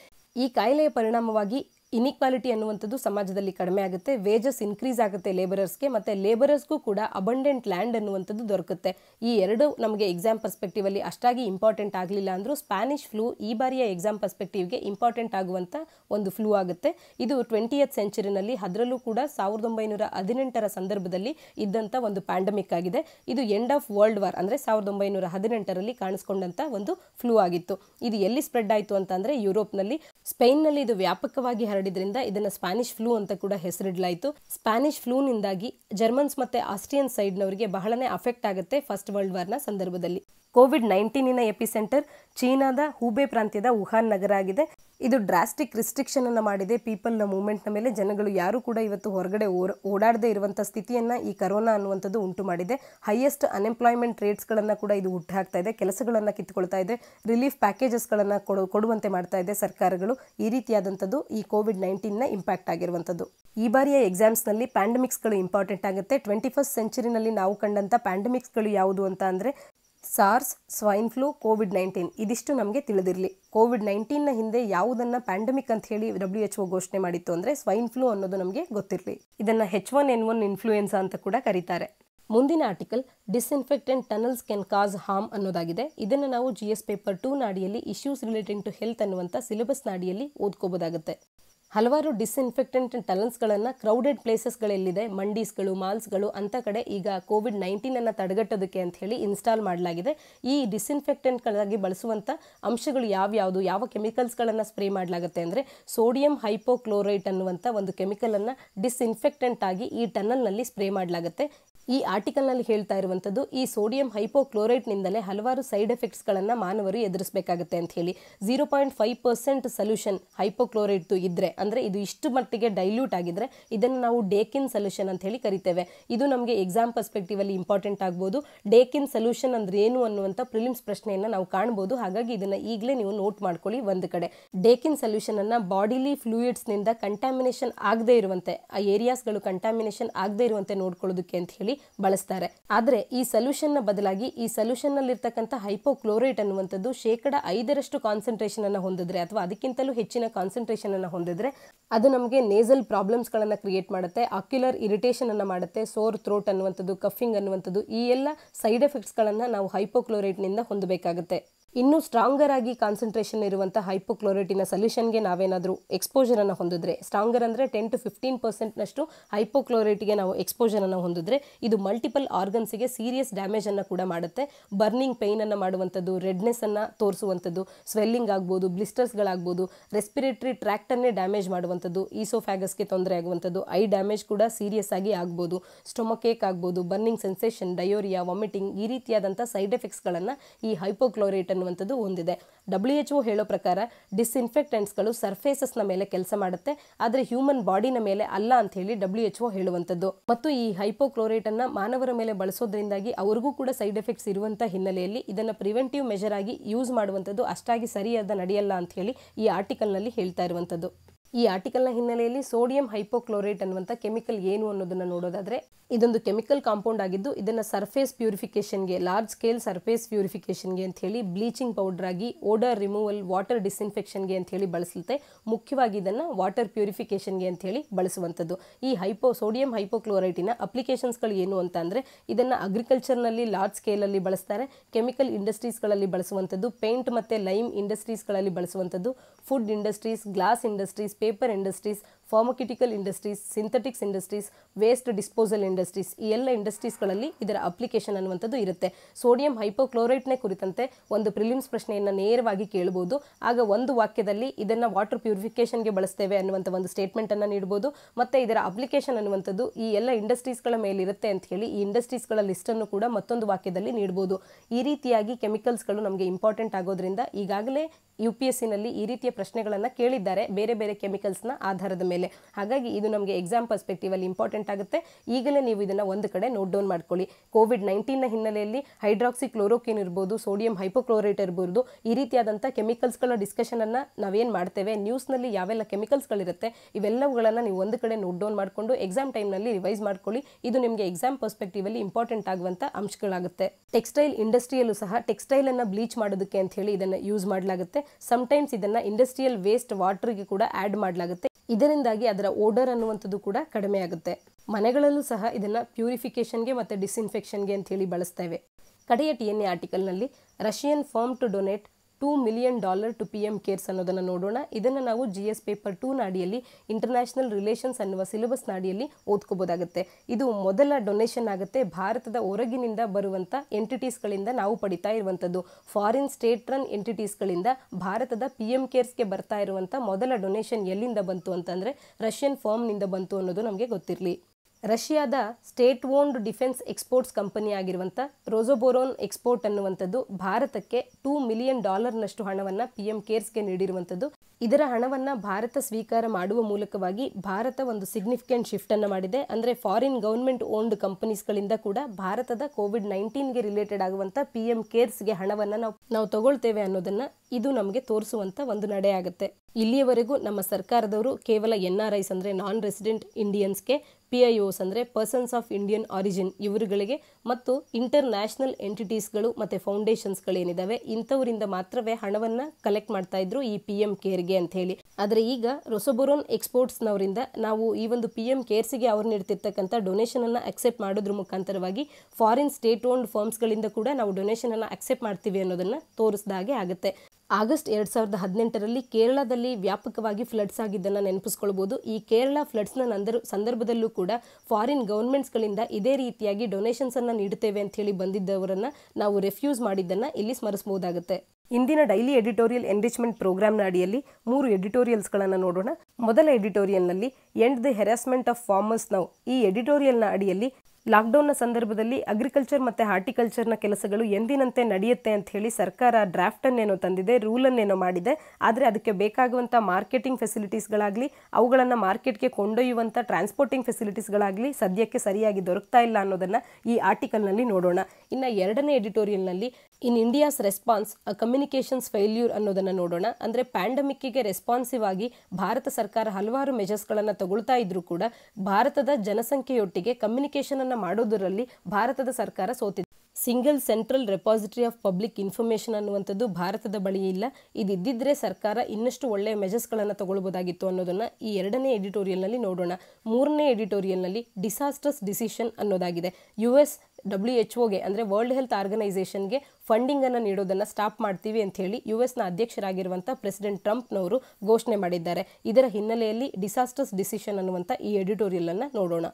Speaker 1: ಈ ಕಾಯಿಲೆಯ ಪರಿಣಾಮವಾಗಿ ಇನಿಕ್ವಾಲಿಟಿ ಅನ್ನುವಂಥದ್ದು ಸಮಾಜದಲ್ಲಿ ಕಡಿಮೆ ಆಗುತ್ತೆ ವೇಜಸ್ ಇನ್ಕ್ರೀಸ್ ಆಗುತ್ತೆ ಲೇಬರರ್ಸ್ಗೆ ಮತ್ತು ಲೇಬರರ್ಸ್ಗೂ ಕೂಡ ಅಬಂಡೆಂಟ್ ಲ್ಯಾಂಡ್ ಅನ್ನುವಂಥದ್ದು ದೊರಕುತ್ತೆ ಈ ಎರಡು ನಮಗೆ ಎಕ್ಸಾಮ್ ಪರ್ಸ್ಪೆಕ್ಟಿವಲ್ಲಿ ಅಷ್ಟಾಗಿ ಇಂಪಾರ್ಟೆಂಟ್ ಆಗಲಿಲ್ಲ ಅಂದರೂ ಸ್ಪ್ಯಾನಿಷ್ ಫ್ಲೂ ಈ ಬಾರಿಯ ಎಕ್ಸಾಮ್ ಪರ್ಸ್ಪೆಕ್ಟಿವ್ಗೆ ಇಂಪಾರ್ಟೆಂಟ್ ಆಗುವಂಥ ಒಂದು ಫ್ಲೂ ಆಗುತ್ತೆ ಇದು ಟ್ವೆಂಟಿಯತ್ ಸೆಂಚುರಿನಲ್ಲಿ ಅದರಲ್ಲೂ ಕೂಡ ಸಾವಿರದ ಒಂಬೈನೂರ ಹದಿನೆಂಟರ ಸಂದರ್ಭದಲ್ಲಿ ಇದ್ದಂಥ ಒಂದು ಪ್ಯಾಂಡಮಿಕ್ ಆಗಿದೆ ಇದು ಎಂಡ್ ಆಫ್ ವರ್ಲ್ಡ್ ವಾರ್ ಅಂದರೆ ಸಾವಿರದ ಒಂಬೈನೂರ ಹದಿನೆಂಟರಲ್ಲಿ ಕಾಣಿಸ್ಕೊಂಡಂಥ ಒಂದು ಫ್ಲೂ ಆಗಿತ್ತು ಇದು ಎಲ್ಲಿ ಸ್ಪ್ರೆಡ್ ಆಯಿತು ಅಂತಂದರೆ ಯುರೋಪ್ನಲ್ಲಿ ನಲ್ಲಿ ಇದು ವ್ಯಾಪಕವಾಗಿ ಹರಡಿದ್ರಿಂದ ಇದನ್ನ ಸ್ಪ್ಯಾನಿಷ್ ಫ್ಲೂ ಅಂತ ಕೂಡ ಹೆಸರಿಡಲಾಯಿತು ಸ್ಪ್ಯಾನಿಷ್ ನಿಂದಾಗಿ ಜರ್ಮನ್ಸ್ ಮತ್ತೆ ಆಸ್ಟ್ರಿಯನ್ ಸೈಡ್ ನವರಿಗೆ ಬಹಳನೇ ಅಫೆಕ್ಟ್ ಆಗುತ್ತೆ ಫಸ್ಟ್ ವರ್ಲ್ಡ್ ನ ಸಂದರ್ಭದಲ್ಲಿ ಕೋವಿಡ್ ನೈನ್ಟೀನಿನ ಎಪಿಸೆಂಟರ್ ಚೀನಾದ ಹೂಬೆ ಪ್ರಾಂತ್ಯದ ವುಹಾನ್ ನಗರ ಆಗಿದೆ ಇದು ಡ್ರಾಸ್ಟಿಕ್ ರಿಸ್ಟ್ರಿಕ್ಷನನ್ನು ಮಾಡಿದೆ ಪೀಪಲ್ನ ಮೂಮೆಂಟ್ನ ಮೇಲೆ ಜನಗಳು ಯಾರು ಕೂಡ ಇವತ್ತು ಹೊರಗಡೆ ಓಡಾಡದೇ ಇರುವಂಥ ಸ್ಥಿತಿಯನ್ನ ಈ ಕರೋನಾ ಅನ್ನುವಂಥದ್ದು ಉಂಟು ಮಾಡಿದೆ ಹೈಯೆಸ್ಟ್ ಅನ್ಎಂಪ್ಲಾಯ್ಮೆಂಟ್ ರೇಟ್ಸ್ಗಳನ್ನು ಕೂಡ ಇದು ಹುಟ್ಟಾಕ್ತಾ ಇದೆ ಕೆಲಸಗಳನ್ನ ಕಿತ್ತುಕೊಳ್ತಾ ಇದೆ ರಿಲೀಫ್ ಪ್ಯಾಕೇಜಸ್ಗಳನ್ನು ಗಳನ್ನ ಕೊಡುವಂತೆ ಮಾಡ್ತಾ ಇದೆ ಸರ್ಕಾರಗಳು ಈ ರೀತಿಯಾದಂಥದ್ದು ಈ ಕೋವಿಡ್ ನ ಇಂಪ್ಯಾಕ್ಟ್ ಆಗಿರುವಂಥದ್ದು ಈ ಬಾರಿಯ ಎಕ್ಸಾಮ್ಸ್ನಲ್ಲಿ ಪ್ಯಾಂಡಮಿಕ್ಸ್ಗಳು ಇಂಪಾರ್ಟೆಂಟ್ ಆಗುತ್ತೆ ಟ್ವೆಂಟಿ ಫಸ್ಟ್ ಸೆಂಚುರಿನಲ್ಲಿ ನಾವು ಕಂಡಂಥ ಗಳು ಯಾವುದು ಅಂತ ಅಂದ್ರೆ SARS swine flu COVID nineteen ಇದಿಷ್ಟು ನಮಗೆ ತಿಳಿದಿರಲಿ ಕೋವಿಡ್ ನೈನ್ಟೀನ್ನ ಹಿಂದೆ ಯಾವುದನ್ನು ಪ್ಯಾಂಡಮಿಕ್ ಅಂತ ಹೇಳಿ ಡಬ್ಲ್ಯೂ ಎಚ್ ಒ ಘೋಷಣೆ ಮಾಡಿತ್ತು ಅಂದರೆ ಸ್ವೈನ್ ಫ್ಲೂ ಅನ್ನೋದು ನಮಗೆ ಗೊತ್ತಿರಲಿ ಇದನ್ನು H one N one influenza ಅಂತ ಕೂಡ ಕರೀತಾರೆ ಮುಂದಿನ article disinfectant tunnels can cause harm ಅನ್ನೋದಾಗಿದೆ ಇದನ್ನು ನಾವು ಜಿ ಎಸ್ ಪೇಪರ್ ಟೂ ನಾಡಿಯಲ್ಲಿ ಇಶ್ಯೂಸ್ ರಿಲೇಟೆಡ್ ಟು ಹೆಲ್ತ್ ಅನ್ನುವಂಥ ಸಿಲೆಬಸ್ ನಾಡಿಯಲ್ಲಿ ಓದ್ಕೋಬೋದಾಗುತ್ತೆ ಹಲವಾರು ಡಿಸ್ಇನ್ಫೆಕ್ಟೆಂಟ್ ಟಲನ್ಸ್ಗಳನ್ನು ಕ್ರೌಡೆಡ್ ಪ್ಲೇಸಸ್ಗಳಲ್ಲಿದೆ ಮಂಡೀಸ್ಗಳು ಮಾಲ್ಸ್ಗಳು ಅಂತ ಕಡೆ ಈಗ ಕೋವಿಡ್ ನೈನ್ಟೀನನ್ನು ತಡೆಗಟ್ಟೋದಕ್ಕೆ ಅಂತ ಹೇಳಿ ಇನ್ಸ್ಟಾಲ್ ಮಾಡಲಾಗಿದೆ ಈ ಡಿಸ್ಇನ್ಫೆಕ್ಟೆಂಟ್ಗಳಾಗಿ ಬಳಸುವಂಥ ಅಂಶಗಳು ಯಾವ್ಯಾವುದು ಯಾವ ಕೆಮಿಕಲ್ಸ್ಗಳನ್ನು ಸ್ಪ್ರೇ ಮಾಡಲಾಗುತ್ತೆ ಅಂದರೆ ಸೋಡಿಯಂ ಹೈಪೋಕ್ಲೋರೈಟ್ ಅನ್ನುವಂಥ ಒಂದು ಕೆಮಿಕಲನ್ನು ಡಿಸ್ಇನ್ಫೆಕ್ಟೆಂಟ್ ಆಗಿ ಈ ಟನಲ್ನಲ್ಲಿ ಸ್ಪ್ರೇ ಮಾಡಲಾಗುತ್ತೆ ಈ ಆರ್ಟಿಕಲ್ನಲ್ಲಿ ಹೇಳ್ತಾ ಇರುವಂಥದ್ದು ಈ ಸೋಡಿಯಂ ನಿಂದಲೇ ಹಲವಾರು ಸೈಡ್ ಎಫೆಕ್ಟ್ಸ್ಗಳನ್ನು ಮಾನವರು ಎದುರಿಸಬೇಕಾಗುತ್ತೆ ಅಂತ ಹೇಳಿ zero point five percent solution ಹೈಪೋಕ್ಲೋರೈಟ್ದು ಇದ್ರೆ ಅಂದರೆ ಇದು ಇಷ್ಟು ಮಟ್ಟಿಗೆ ಡೈಲ್ಯೂಟ್ ಆಗಿದ್ರೆ ಇದನ್ನು ನಾವು ಡೇಕಿನ್ ಸೊಲ್ಯೂಷನ್ ಅಂತ ಹೇಳಿ ಕರಿತೇವೆ ಇದು ನಮಗೆ ಎಕ್ಸಾಮ್ ಪರ್ಸ್ಪೆಕ್ಟಿವ್ ಅಲ್ಲಿ ಇಂಪಾರ್ಟೆಂಟ್ ಆಗ್ಬೋದು ಡೇಕಿನ್ ಸೊಲ್ಯೂಷನ್ ಅಂದ್ರೆ ಏನು ಅನ್ನುವಂಥ ಪ್ರಿಲಿಮ್ಸ್ ಪ್ರಶ್ನೆಯನ್ನ ನಾವು ಕಾಣಬಹುದು ಹಾಗಾಗಿ ಇದನ್ನ ಈಗಲೇ ನೀವು ನೋಟ್ ಮಾಡ್ಕೊಳ್ಳಿ ಒಂದು ಕಡೆ ಡೇಕಿನ್ ಅನ್ನ ಬಾಡಿಲಿ ಫ್ಲೂಯಿಡ್ಸ್ ನಿಂದ ಕಂಟಾಮಿನೇಷನ್ ಆಗದೆ ಇರುವಂತೆ ಆ ಏರಿಯಾಸ್ ಗಳು ಕಂಟಾಮಿನೇಷನ್ ಆಗದೆ ಇರುವಂತೆ ನೋಡ್ಕೊಳ್ಳೋದಕ್ಕೆ ಅಂತ ಹೇಳಿ ಬಳಸ್ತಾರೆ ಆದರೆ ಈ ಸೊಲ್ಯೂಷನ್ನ ಬದಲಾಗಿ ಈ ಸೊಲ್ಯೂಷನ್ನಲ್ಲಿರ್ತಕ್ಕಂಥ ಹೈಪೋಕ್ಲೋರೈಟ್ ಅನ್ನುವಂಥದ್ದು ಶೇಕಡ ಐದರಷ್ಟು ಕಾನ್ಸಂಟ್ರೇಷನ್ ಅನ್ನು ಹೊಂದಿದ್ರೆ ಅಥವಾ ಅದಕ್ಕಿಂತಲೂ ಹೆಚ್ಚಿನ ಕಾನ್ಸಂಟ್ರೇಷನ್ ಅನ್ನು ಹೊಂದಿದ್ರೆ ಅದು ನಮಗೆ ನೇಸಲ್ ಪ್ರಾಬ್ಲಮ್ಸ್ಗಳನ್ನು ಕ್ರಿಯೇಟ್ ಮಾಡುತ್ತೆ ಅಕ್ಯುಲರ್ ಇರಿಟೇಷನ್ ಅನ್ನು ಮಾಡುತ್ತೆ ಸೋರ್ ಥ್ರೋಟ್ ಅನ್ನುವಂಥದ್ದು ಕಫಿಂಗ್ ಅನ್ನುವಂಥದ್ದು ಈ ಎಲ್ಲ ಸೈಡ್ ಎಫೆಕ್ಟ್ಸ್ ಗಳನ್ನ ನಾವು ನಿಂದ ಹೊಂದಬೇಕಾಗುತ್ತೆ ಇನ್ನೂ ಸ್ಟ್ರಾಂಗರ್ ಆಗಿ ಕಾನ್ಸಂಟ್ರೇಷನ್ ಇರುವಂಥ ಹೈಪೋಕ್ಲೋರೇಟಿನ ಸೊಲ್ಯೂಷನ್ಗೆ ನಾವೇನಾದರೂ ಅನ್ನು ಹೊಂದಿದ್ರೆ ಸ್ಟ್ರಾಂಗರ್ ಅಂದರೆ ಟೆನ್ ಟು ಫಿಫ್ಟೀನ್ ಪರ್ಸೆಂಟ್ನಷ್ಟು ಹೈಪೋಕ್ಲೋರೈಟಿಗೆ ನಾವು ಅನ್ನು ಹೊಂದಿದ್ರೆ ಇದು ಮಲ್ಟಿಪಲ್ ಆರ್ಗನ್ಸಿಗೆ ಸೀರಿಯಸ್ ಡ್ಯಾಮೇಜ್ ಅನ್ನು ಕೂಡ ಮಾಡುತ್ತೆ ಬರ್ನಿಂಗ್ ಪೇಯ್ನನ್ನು ಮಾಡುವಂಥದ್ದು ಅನ್ನು ತೋರಿಸುವಂಥದ್ದು ಸ್ವೆಲ್ಲಿಂಗ್ ಆಗ್ಬೋದು ಬ್ಲಿಸ್ಟರ್ಸ್ಗಳಾಗ್ಬೋದು ರೆಸ್ಪಿರೇಟರಿ ಟ್ರ್ಯಾಕ್ಟನ್ನೇ ಡ್ಯಾಮೇಜ್ ಮಾಡುವಂಥದ್ದು ಈಸೋಫ್ಯಾಗಸ್ಗೆ ತೊಂದರೆ ಆಗುವಂಥದ್ದು ಐ ಡ್ಯಾಮೇಜ್ ಕೂಡ ಸೀರಿಯಸ್ ಆಗಿ ಆಗ್ಬೋದು ಸ್ಟೊಮಕ್ ಏಕ್ ಆಗ್ಬೋದು ಬರ್ನಿಂಗ್ ಸೆನ್ಸೇಷನ್ ಡಯೋರಿಯಾ ವಾಮಿಟಿಂಗ್ ಈ ರೀತಿಯಾದಂಥ ಸೈಡ್ ಎಫೆಕ್ಟ್ಸ್ಗಳನ್ನು ಈ ಹೈಪೋಕ್ಲೋರೇಟ್ ಅನ್ನುವಂಥದ್ದು ಒಂದಿದೆ ಡಬ್ಲ್ಯೂ ಎಚ್ ಒ ಹೇಳೋ ಪ್ರಕಾರ ಡಿಸ್ಇನ್ಫೆಕ್ಟೆಂಟ್ಸ್ಗಳು ಸರ್ಫೇಸಸ್ನ ಮೇಲೆ ಕೆಲಸ ಮಾಡುತ್ತೆ ಆದರೆ ಹ್ಯೂಮನ್ ಬಾಡಿನ ಮೇಲೆ ಅಲ್ಲ ಅಂತ ಹೇಳಿ ಡಬ್ಲ್ಯೂ ಎಚ್ ಒ ಹೇಳುವಂಥದ್ದು ಮತ್ತು ಈ ಅನ್ನ ಮಾನವರ ಮೇಲೆ ಬಳಸೋದ್ರಿಂದಾಗಿ ಅವ್ರಿಗೂ ಕೂಡ ಸೈಡ್ ಎಫೆಕ್ಟ್ಸ್ ಇರುವಂತಹ ಹಿನ್ನೆಲೆಯಲ್ಲಿ ಇದನ್ನು ಪ್ರಿವೆಂಟಿವ್ ಮೆಜರ್ ಆಗಿ ಯೂಸ್ ಮಾಡುವಂಥದ್ದು ಅಷ್ಟಾಗಿ ಸರಿಯಾದ ನಡೆಯಲ್ಲ ಅಂತ ಹೇಳಿ ಈ ಆರ್ಟಿಕಲ್ ನಲ್ಲಿ ಹೇಳ್ತಾ ಇರುವಂತದ್ದು ಈ ಆರ್ಟಿಕಲ್ನ ಹಿನ್ನೆಲೆಯಲ್ಲಿ ಸೋಡಿಯಂ ಹೈಪೋಕ್ಲೋರೇಟ್ ಅನ್ನುವಂಥ ಕೆಮಿಕಲ್ ಏನು ಅನ್ನೋದನ್ನ ನೋಡೋದಾದ್ರೆ ಇದೊಂದು ಕೆಮಿಕಲ್ ಕಾಂಪೌಂಡ್ ಆಗಿದ್ದು ಇದನ್ನು ಸರ್ಫೇಸ್ ಪ್ಯೂರಿಫಿಕೇಷನ್ಗೆ ಲಾರ್ಜ್ ಸ್ಕೇಲ್ ಸರ್ಫೇಸ್ ಪ್ಯೂರಿಫಿಕೇಷನ್ಗೆ ಹೇಳಿ ಬ್ಲೀಚಿಂಗ್ ಪೌಡರ್ ಆಗಿ ಓಡರ್ ರಿಮೂವಲ್ ವಾಟರ್ ಡಿಸ್ಇನ್ಫೆಕ್ಷನ್ಗೆ ಹೇಳಿ ಬಳಸುತ್ತೆ ಮುಖ್ಯವಾಗಿ ಇದನ್ನು ವಾಟರ್ ಪ್ಯೂರಿಫಿಕೇಷನ್ಗೆ ಹೇಳಿ ಬಳಸುವಂಥದ್ದು ಈ ಹೈಪೋ ಸೋಡಿಯಂ ಹೈಪೋಕ್ಲೋರೈಟಿನ ಅಪ್ಲಿಕೇಶನ್ಸ್ಗಳು ಏನು ಅಂತ ಅಂದರೆ ಇದನ್ನು ಅಗ್ರಿಕಲ್ಚರ್ನಲ್ಲಿ ಲಾರ್ಜ್ ಸ್ಕೇಲಲ್ಲಿ ಬಳಸ್ತಾರೆ ಕೆಮಿಕಲ್ ಇಂಡಸ್ಟ್ರೀಸ್ಗಳಲ್ಲಿ ಬಳಸುವಂಥದ್ದು ಪೇಂಟ್ ಮತ್ತು ಲೈಮ್ ಇಂಡಸ್ಟ್ರೀಸ್ಗಳಲ್ಲಿ ಬಳಸುವಂಥದ್ದು food industries glass industries paper industries pharmaceutical industries synthetics industries waste disposal industries ಈ ಎಲ್ಲ ಇಂಡಸ್ಟ್ರೀಸ್ಗಳಲ್ಲಿ ಇದರ ಅಪ್ಲಿಕೇಶನ್ ಅನ್ನುವಂಥದ್ದು ಇರುತ್ತೆ ಸೋಡಿಯಂ ಹೈಪೋಕ್ಲೋರೈಟ್ನೆ ಕುರಿತಂತೆ ಒಂದು ಪ್ರಿಲಿಮ್ಸ್ ಪ್ರಶ್ನೆಯನ್ನು ನೇರವಾಗಿ ಕೇಳಬಹುದು ಆಗ ಒಂದು ವಾಕ್ಯದಲ್ಲಿ ಇದನ್ನು ವಾಟರ್ ಪ್ಯೂರಿಫಿಕೇಷನ್ಗೆ ಬಳಸ್ತೇವೆ ಅನ್ನುವಂಥ ಒಂದು ಸ್ಟೇಟ್ಮೆಂಟನ್ನು ನೀಡಬಹುದು ಮತ್ತು ಇದರ ಅಪ್ಲಿಕೇಶನ್ ಅನ್ನುವಂಥದ್ದು ಈ ಎಲ್ಲ ಇಂಡಸ್ಟ್ರೀಸ್ಗಳ ಮೇಲಿರುತ್ತೆ ಅಂತ ಹೇಳಿ ಈ ಇಂಡಸ್ಟ್ರೀಸ್ಗಳ ಲಿಸ್ಟನ್ನು ಕೂಡ ಮತ್ತೊಂದು ವಾಕ್ಯದಲ್ಲಿ ನೀಡಬಹುದು ಈ ರೀತಿಯಾಗಿ ಕೆಮಿಕಲ್ಸ್ಗಳು ನಮಗೆ ಇಂಪಾರ್ಟೆಂಟ್ ಆಗೋದ್ರಿಂದ ಈಗಾಗಲೇ ಯು ಪಿ ಎಸ್ ಸಿನಲ್ಲಿ ಈ ರೀತಿಯ ಪ್ರಶ್ನೆಗಳನ್ನು ಕೇಳಿದ್ದಾರೆ ಬೇರೆ ಬೇರೆ ಕೆಮಿಕಲ್ಸ್ನ ಆಧಾರದ ಮೇಲೆ ಹಾಗಾಗಿ ಇದು ನಮಗೆ ಎಕ್ಸಾಮ್ ಪರ್ಸ್ಪೆಕ್ಟಿವಲ್ಲಿ ಇಂಪಾರ್ಟೆಂಟ್ ಆಗುತ್ತೆ ಈಗಲೇ ನೀವು ಇದನ್ನು ಒಂದು ಕಡೆ ನೋಟ್ ಡೌನ್ ಮಾಡ್ಕೊಳ್ಳಿ ಕೋವಿಡ್ ನೈನ್ಟೀನ್ನ ಹಿನ್ನೆಲೆಯಲ್ಲಿ ಹೈಡ್ರಾಕ್ಸಿ ಕ್ಲೋರೋಕಿನ್ ಇರ್ಬೋದು ಸೋಡಿಯಂ ಹೈಪೋಕ್ಲೋರೇಟ್ ಇರ್ಬೋದು ಈ ರೀತಿಯಾದಂಥ ಕೆಮಿಕಲ್ಸ್ಗಳ ಡಿಸ್ಕಷನನ್ನು ನಾವೇನು ಮಾಡ್ತೇವೆ ನ್ಯೂಸ್ನಲ್ಲಿ ಯಾವೆಲ್ಲ ಕೆಮಿಕಲ್ಸ್ಗಳಿರುತ್ತೆ ಇವೆಲ್ಲವುಗಳನ್ನು ನೀವು ಒಂದು ಕಡೆ ನೋಟ್ ಡೌನ್ ಮಾಡಿಕೊಂಡು ಎಕ್ಸಾಮ್ ಟೈಮ್ನಲ್ಲಿ ರಿವೈಸ್ ಮಾಡ್ಕೊಳ್ಳಿ ಇದು ನಿಮಗೆ ಎಕ್ಸಾಮ್ ಅಲ್ಲಿ ಇಂಪಾರ್ಟೆಂಟ್ ಆಗುವಂಥ ಅಂಶಗಳಾಗುತ್ತೆ ಟೆಕ್ಸ್ಟೈಲ್ ಇಂಡಸ್ಟ್ರಿಯಲ್ಲೂ ಸಹ ಟೆಕ್ಸ್ಟೈಲನ್ನು ಬ್ಲೀಚ್ ಮಾಡೋದಕ್ಕೆ ಅಂತ ಹೇಳಿ ಇದನ್ನು ಯೂಸ್ ಮಾಡಲಾಗುತ್ತೆ ಸಮಟೈಮ್ಸ್ ಇದನ್ನು ಇಂಡಸ್ಟ್ರಿಯಲ್ ವೇಸ್ಟ್ ವಾಟರ್ಗೆ ಕೂಡ ಆ್ಯಡ್ ಮಾಡಲಾಗುತ್ತೆ ಇದರಿಂದಾಗಿ ಅದರ ಓಡರ್ ಅನ್ನುವಂಥದ್ದು ಕೂಡ ಕಡಿಮೆ ಆಗುತ್ತೆ ಮನೆಗಳಲ್ಲೂ ಸಹ ಇದನ್ನು ಪ್ಯೂರಿಫಿಕೇಷನ್ಗೆ ಮತ್ತು ಡಿಸ್ಇನ್ಫೆಕ್ಷನ್ಗೆ ಅಂತ ಹೇಳಿ ಬಳಸ್ತೇವೆ ಕಡೆಯ ಟಿ ಎನ್ ಎ ಆರ್ಟಿಕಲ್ನಲ್ಲಿ Russian firm to donate two million dollar to P M CARES ಅನ್ನೋದನ್ನು ನೋಡೋಣ ಇದನ್ನು ನಾವು ಜಿ ಎಸ್ ಪೇಪರ್ ಟೂ ನಾಡಿಯಲ್ಲಿ ಇಂಟರ್ನ್ಯಾಷನಲ್ ರಿಲೇಷನ್ಸ್ ಅನ್ನುವ ಸಿಲೆಬಸ್ ನಾಡಿಯಲ್ಲಿ ಓದ್ಕೋಬೋದಾಗುತ್ತೆ ಇದು ಮೊದಲ ಡೊನೇಷನ್ ಆಗುತ್ತೆ ಭಾರತದ ಹೊರಗಿನಿಂದ ಬರುವಂಥ ಎಂಟಿಟೀಸ್ಗಳಿಂದ ನಾವು ಪಡಿತಾ ಇರುವಂಥದ್ದು ಫಾರಿನ್ ಸ್ಟೇಟ್ ರನ್ ಎಂಟಿಟೀಸ್ಗಳಿಂದ ಭಾರತದ ಪಿ ಎಂ ಕೇರ್ಸ್ಗೆ ಬರ್ತಾ ಇರುವಂಥ ಮೊದಲ ಡೊನೇಷನ್ ಎಲ್ಲಿಂದ ಬಂತು ಅಂತಂದರೆ ರಷ್ಯನ್ ಫಾರ್ಮ್ನಿಂದ ಬಂತು ಅನ್ನೋದು ನಮಗೆ ಗೊತ್ತಿರಲಿ ರಷ್ಯಾದ state owned defence exports company ಆಗಿರುವಂಥ ರೋಸೋಬೋರೋನ್ ಎಕ್ಸ್ಪೋರ್ಟ್ ಅನ್ನುವಂಥದ್ದು ಭಾರತಕ್ಕೆ ಟೂ ಮಿಲಿಯನ್ ಡಾಲರ್ನಷ್ಟು ಹಣವನ್ನು ಪಿ ಎಂ ಕೇರ್ಸ್ಗೆ ನೀಡಿರುವಂಥದ್ದು ಇದರ ಹಣವನ್ನು ಭಾರತ ಸ್ವೀಕಾರ ಮಾಡುವ ಮೂಲಕವಾಗಿ ಭಾರತ ಒಂದು ಸಿಗ್ನಿಫಿಕೆಂಟ್ ಶಿಫ್ಟನ್ನು ಮಾಡಿದೆ ಅಂದರೆ ಫಾರಿನ್ ಗೌರ್ಮೆಂಟ್ ಓನ್ಡ್ ಕಂಪನೀಸ್ಗಳಿಂದ ಕೂಡ ಭಾರತದ ಕೋವಿಡ್ ನೈನ್ಟೀನ್ಗೆ ರಿಲೇಟೆಡ್ ಆಗುವಂಥ ಪಿ ಎಂ ಕೇರ್ಸ್ಗೆ ಹಣವನ್ನು ನಾವು ನಾವು ತಗೊಳ್ತೇವೆ ಅನ್ನೋದನ್ನು ಇದು ನಮಗೆ ತೋರಿಸುವಂಥ ಒಂದು ನಡೆ ಆಗುತ್ತೆ ಇಲ್ಲಿಯವರೆಗೂ ನಮ್ಮ ಸರ್ಕಾರದವರು ಕೇವಲ ಎನ್ ಆರ್ ಐಸ್ ಅಂದರೆ ನಾನ್ ರೆಸಿಡೆಂಟ್ ಇಂಡಿಯನ್ಸ್ಗೆ ಪಿ ಐ ಓಸ್ ಅಂದರೆ ಪರ್ಸನ್ಸ್ ಆಫ್ ಇಂಡಿಯನ್ ಆರಿಜಿನ್ ಇವರುಗಳಿಗೆ ಮತ್ತು ಇಂಟರ್ ನ್ಯಾಷನಲ್ ಎಂಟಿಟೀಸ್ಗಳು ಮತ್ತು ಏನಿದಾವೆ ಇಂಥವರಿಂದ ಮಾತ್ರವೇ ಹಣವನ್ನು ಕಲೆಕ್ಟ್ ಮಾಡ್ತಾ ಇದ್ರು ಈ ಪಿ ಎಂ ಕೇರ್ಗೆ ಅಂತ ಹೇಳಿ ಆದರೆ ಈಗ ರೊಸೊಬೊರೋನ್ ಎಕ್ಸ್ಪೋರ್ಟ್ಸ್ನವರಿಂದ ನಾವು ಈ ಒಂದು ಪಿ ಎಂ ಕೇರ್ಸ್ಗೆ ಅವ್ರು ನೀಡ್ತಿರ್ತಕ್ಕಂಥ ಡೊನೇಷನನ್ನು ಅಕ್ಸೆಪ್ಟ್ ಮಾಡೋದ್ರ ಮುಖಾಂತರವಾಗಿ ಫಾರಿನ್ ಸ್ಟೇಟ್ ಓನ್ಡ್ ಫರ್ಮ್ಸ್ಗಳಿಂದ ಕೂಡ ನಾವು ಡೊನೇಷನನ್ನು ಅಕ್ಸೆಪ್ಟ್ ಮಾಡ್ತೀವಿ ಅನ್ನೋದನ್ನು ತೋರಿಸಿದ ಹಾಗೆ ಆಗುತ್ತೆ ಆಗಸ್ಟ್ ಎರಡ್ ಸಾವಿರದ ಹದಿನೆಂಟರಲ್ಲಿ ಕೇರಳದಲ್ಲಿ ವ್ಯಾಪಕವಾಗಿ ಫ್ಲಡ್ಸ್ ಆಗಿದ್ದನ್ನು ನೆನಪಿಸ್ಕೊಳ್ಬೋದು ಈ ಕೇರಳ ಫ್ಲಡ್ಸ್ನ ನಂದರು ಸಂದರ್ಭದಲ್ಲೂ ಕೂಡ ಫಾರಿನ್ ಗಳಿಂದ ಇದೇ ರೀತಿಯಾಗಿ ಅನ್ನ ನೀಡುತ್ತೇವೆ ಅಂತ ಹೇಳಿ ಬಂದಿದ್ದವರನ್ನ ನಾವು ರೆಫ್ಯೂಸ್ ಮಾಡಿದ್ದನ್ನ ಇಲ್ಲಿ ಸ್ಮರಿಸಬಹುದಾಗುತ್ತೆ ಇಂದಿನ ಡೈಲಿ ಎಡಿಟೋರಿಯಲ್ ಎನ್ರಿಚ್ಮೆಂಟ್ ನ ಅಡಿಯಲ್ಲಿ ಮೂರು ಗಳನ್ನ ನೋಡೋಣ ಮೊದಲ ಎಡಿಟೋರಿಯಲ್ ನಲ್ಲಿ end the harassment of farmers now ಈ ನ ಅಡಿಯಲ್ಲಿ ಲಾಕ್ಡೌನ್ನ ಸಂದರ್ಭದಲ್ಲಿ ಅಗ್ರಿಕಲ್ಚರ್ ಮತ್ತು ಹಾರ್ಟಿಕಲ್ಚರ್ನ ಕೆಲಸಗಳು ಎಂದಿನಂತೆ ನಡೆಯುತ್ತೆ ಅಂತ ಹೇಳಿ ಸರ್ಕಾರ ಡ್ರಾಫ್ಟನ್ನೇನೋ ತಂದಿದೆ ರೂಲನ್ನೇನೋ ಮಾಡಿದೆ ಆದರೆ ಅದಕ್ಕೆ ಬೇಕಾಗುವಂಥ ಮಾರ್ಕೆಟಿಂಗ್ ಫೆಸಿಲಿಟೀಸ್ಗಳಾಗಲಿ ಅವುಗಳನ್ನು ಮಾರ್ಕೆಟ್ಗೆ ಕೊಂಡೊಯ್ಯುವಂಥ ಟ್ರಾನ್ಸ್ಪೋರ್ಟಿಂಗ್ ಫೆಸಿಲಿಟೀಸ್ಗಳಾಗಲಿ ಸದ್ಯಕ್ಕೆ ಸರಿಯಾಗಿ ದೊರಕ್ತಾ ಇಲ್ಲ ಅನ್ನೋದನ್ನು ಈ ಆರ್ಟಿಕಲ್ನಲ್ಲಿ ನೋಡೋಣ ಇನ್ನು ಎರಡನೇ ಎಡಿಟೋರಿಯಲ್ನಲ್ಲಿ in India's response a communications failure ಅನ್ನೋದನ್ನು ನೋಡೋಣ ಅಂದರೆ ಪ್ಯಾಂಡಮಿಕ್ಕಿಗೆ ರೆಸ್ಪಾನ್ಸಿವ್ ಆಗಿ ಭಾರತ ಸರ್ಕಾರ ಹಲವಾರು ಮೆಜರ್ಸ್ಗಳನ್ನು ತಗೊಳ್ತಾ ಇದ್ರೂ ಕೂಡ ಭಾರತದ ಜನಸಂಖ್ಯೆಯೊಟ್ಟಿಗೆ ಕಮ್ಯುನಿಕೇಷನನ್ನು ಮಾಡೋದರಲ್ಲಿ ಭಾರತದ ಸರ್ಕಾರ ಸೋತಿದೆ single central repository of public information ಅನ್ನುವಂಥದ್ದು ಭಾರತದ ಬಳಿ ಇಲ್ಲ ಇದಿದ್ದರೆ ಸರ್ಕಾರ ಇನ್ನಷ್ಟು ಒಳ್ಳೆಯ ಮೆಜರ್ಸ್ಗಳನ್ನು ತಗೊಳ್ಬೋದಾಗಿತ್ತು ಅನ್ನೋದನ್ನು ಈ ಎರಡನೇ ಎಡಿಟೋರಿಯಲ್ನಲ್ಲಿ ನೋಡೋಣ ಮೂರನೇ ಎಡಿಟೋರಿಯಲ್ನಲ್ಲಿ ಡಿಸಾಸ್ಟರ್ಸ್ ಡಿಸಿಷನ್ ಅನ್ನೋದಾಗಿದೆ ಯು ಎಸ್ ಡಬ್ಲ್ಯೂ ಎಚ್ ಒಗೆ ಅಂದರೆ ವರ್ಲ್ಡ್ ಹೆಲ್ತ್ ಆರ್ಗನೈಸೇಷನ್ಗೆ ಫಂಡಿಂಗನ್ನು ನೀಡೋದನ್ನು ಸ್ಟಾಪ್ ಮಾಡ್ತೀವಿ ಅಂತ ಹೇಳಿ ಯು ಎಸ್ನ ಅಧ್ಯಕ್ಷರಾಗಿರುವಂಥ ಪ್ರೆಸಿಡೆಂಟ್ ಟ್ರಂಪ್ನವರು ಘೋಷಣೆ ಮಾಡಿದ್ದಾರೆ ಇದರ ಹಿನ್ನೆಲೆಯಲ್ಲಿ ಡಿಸಾಸ್ಟರ್ಸ್ ಡಿಸಿಷನ್ ಅನ್ನುವಂಥ ಈ ಎಡಿಟೋರಿಯಲನ್ನು ನೋಡೋಣ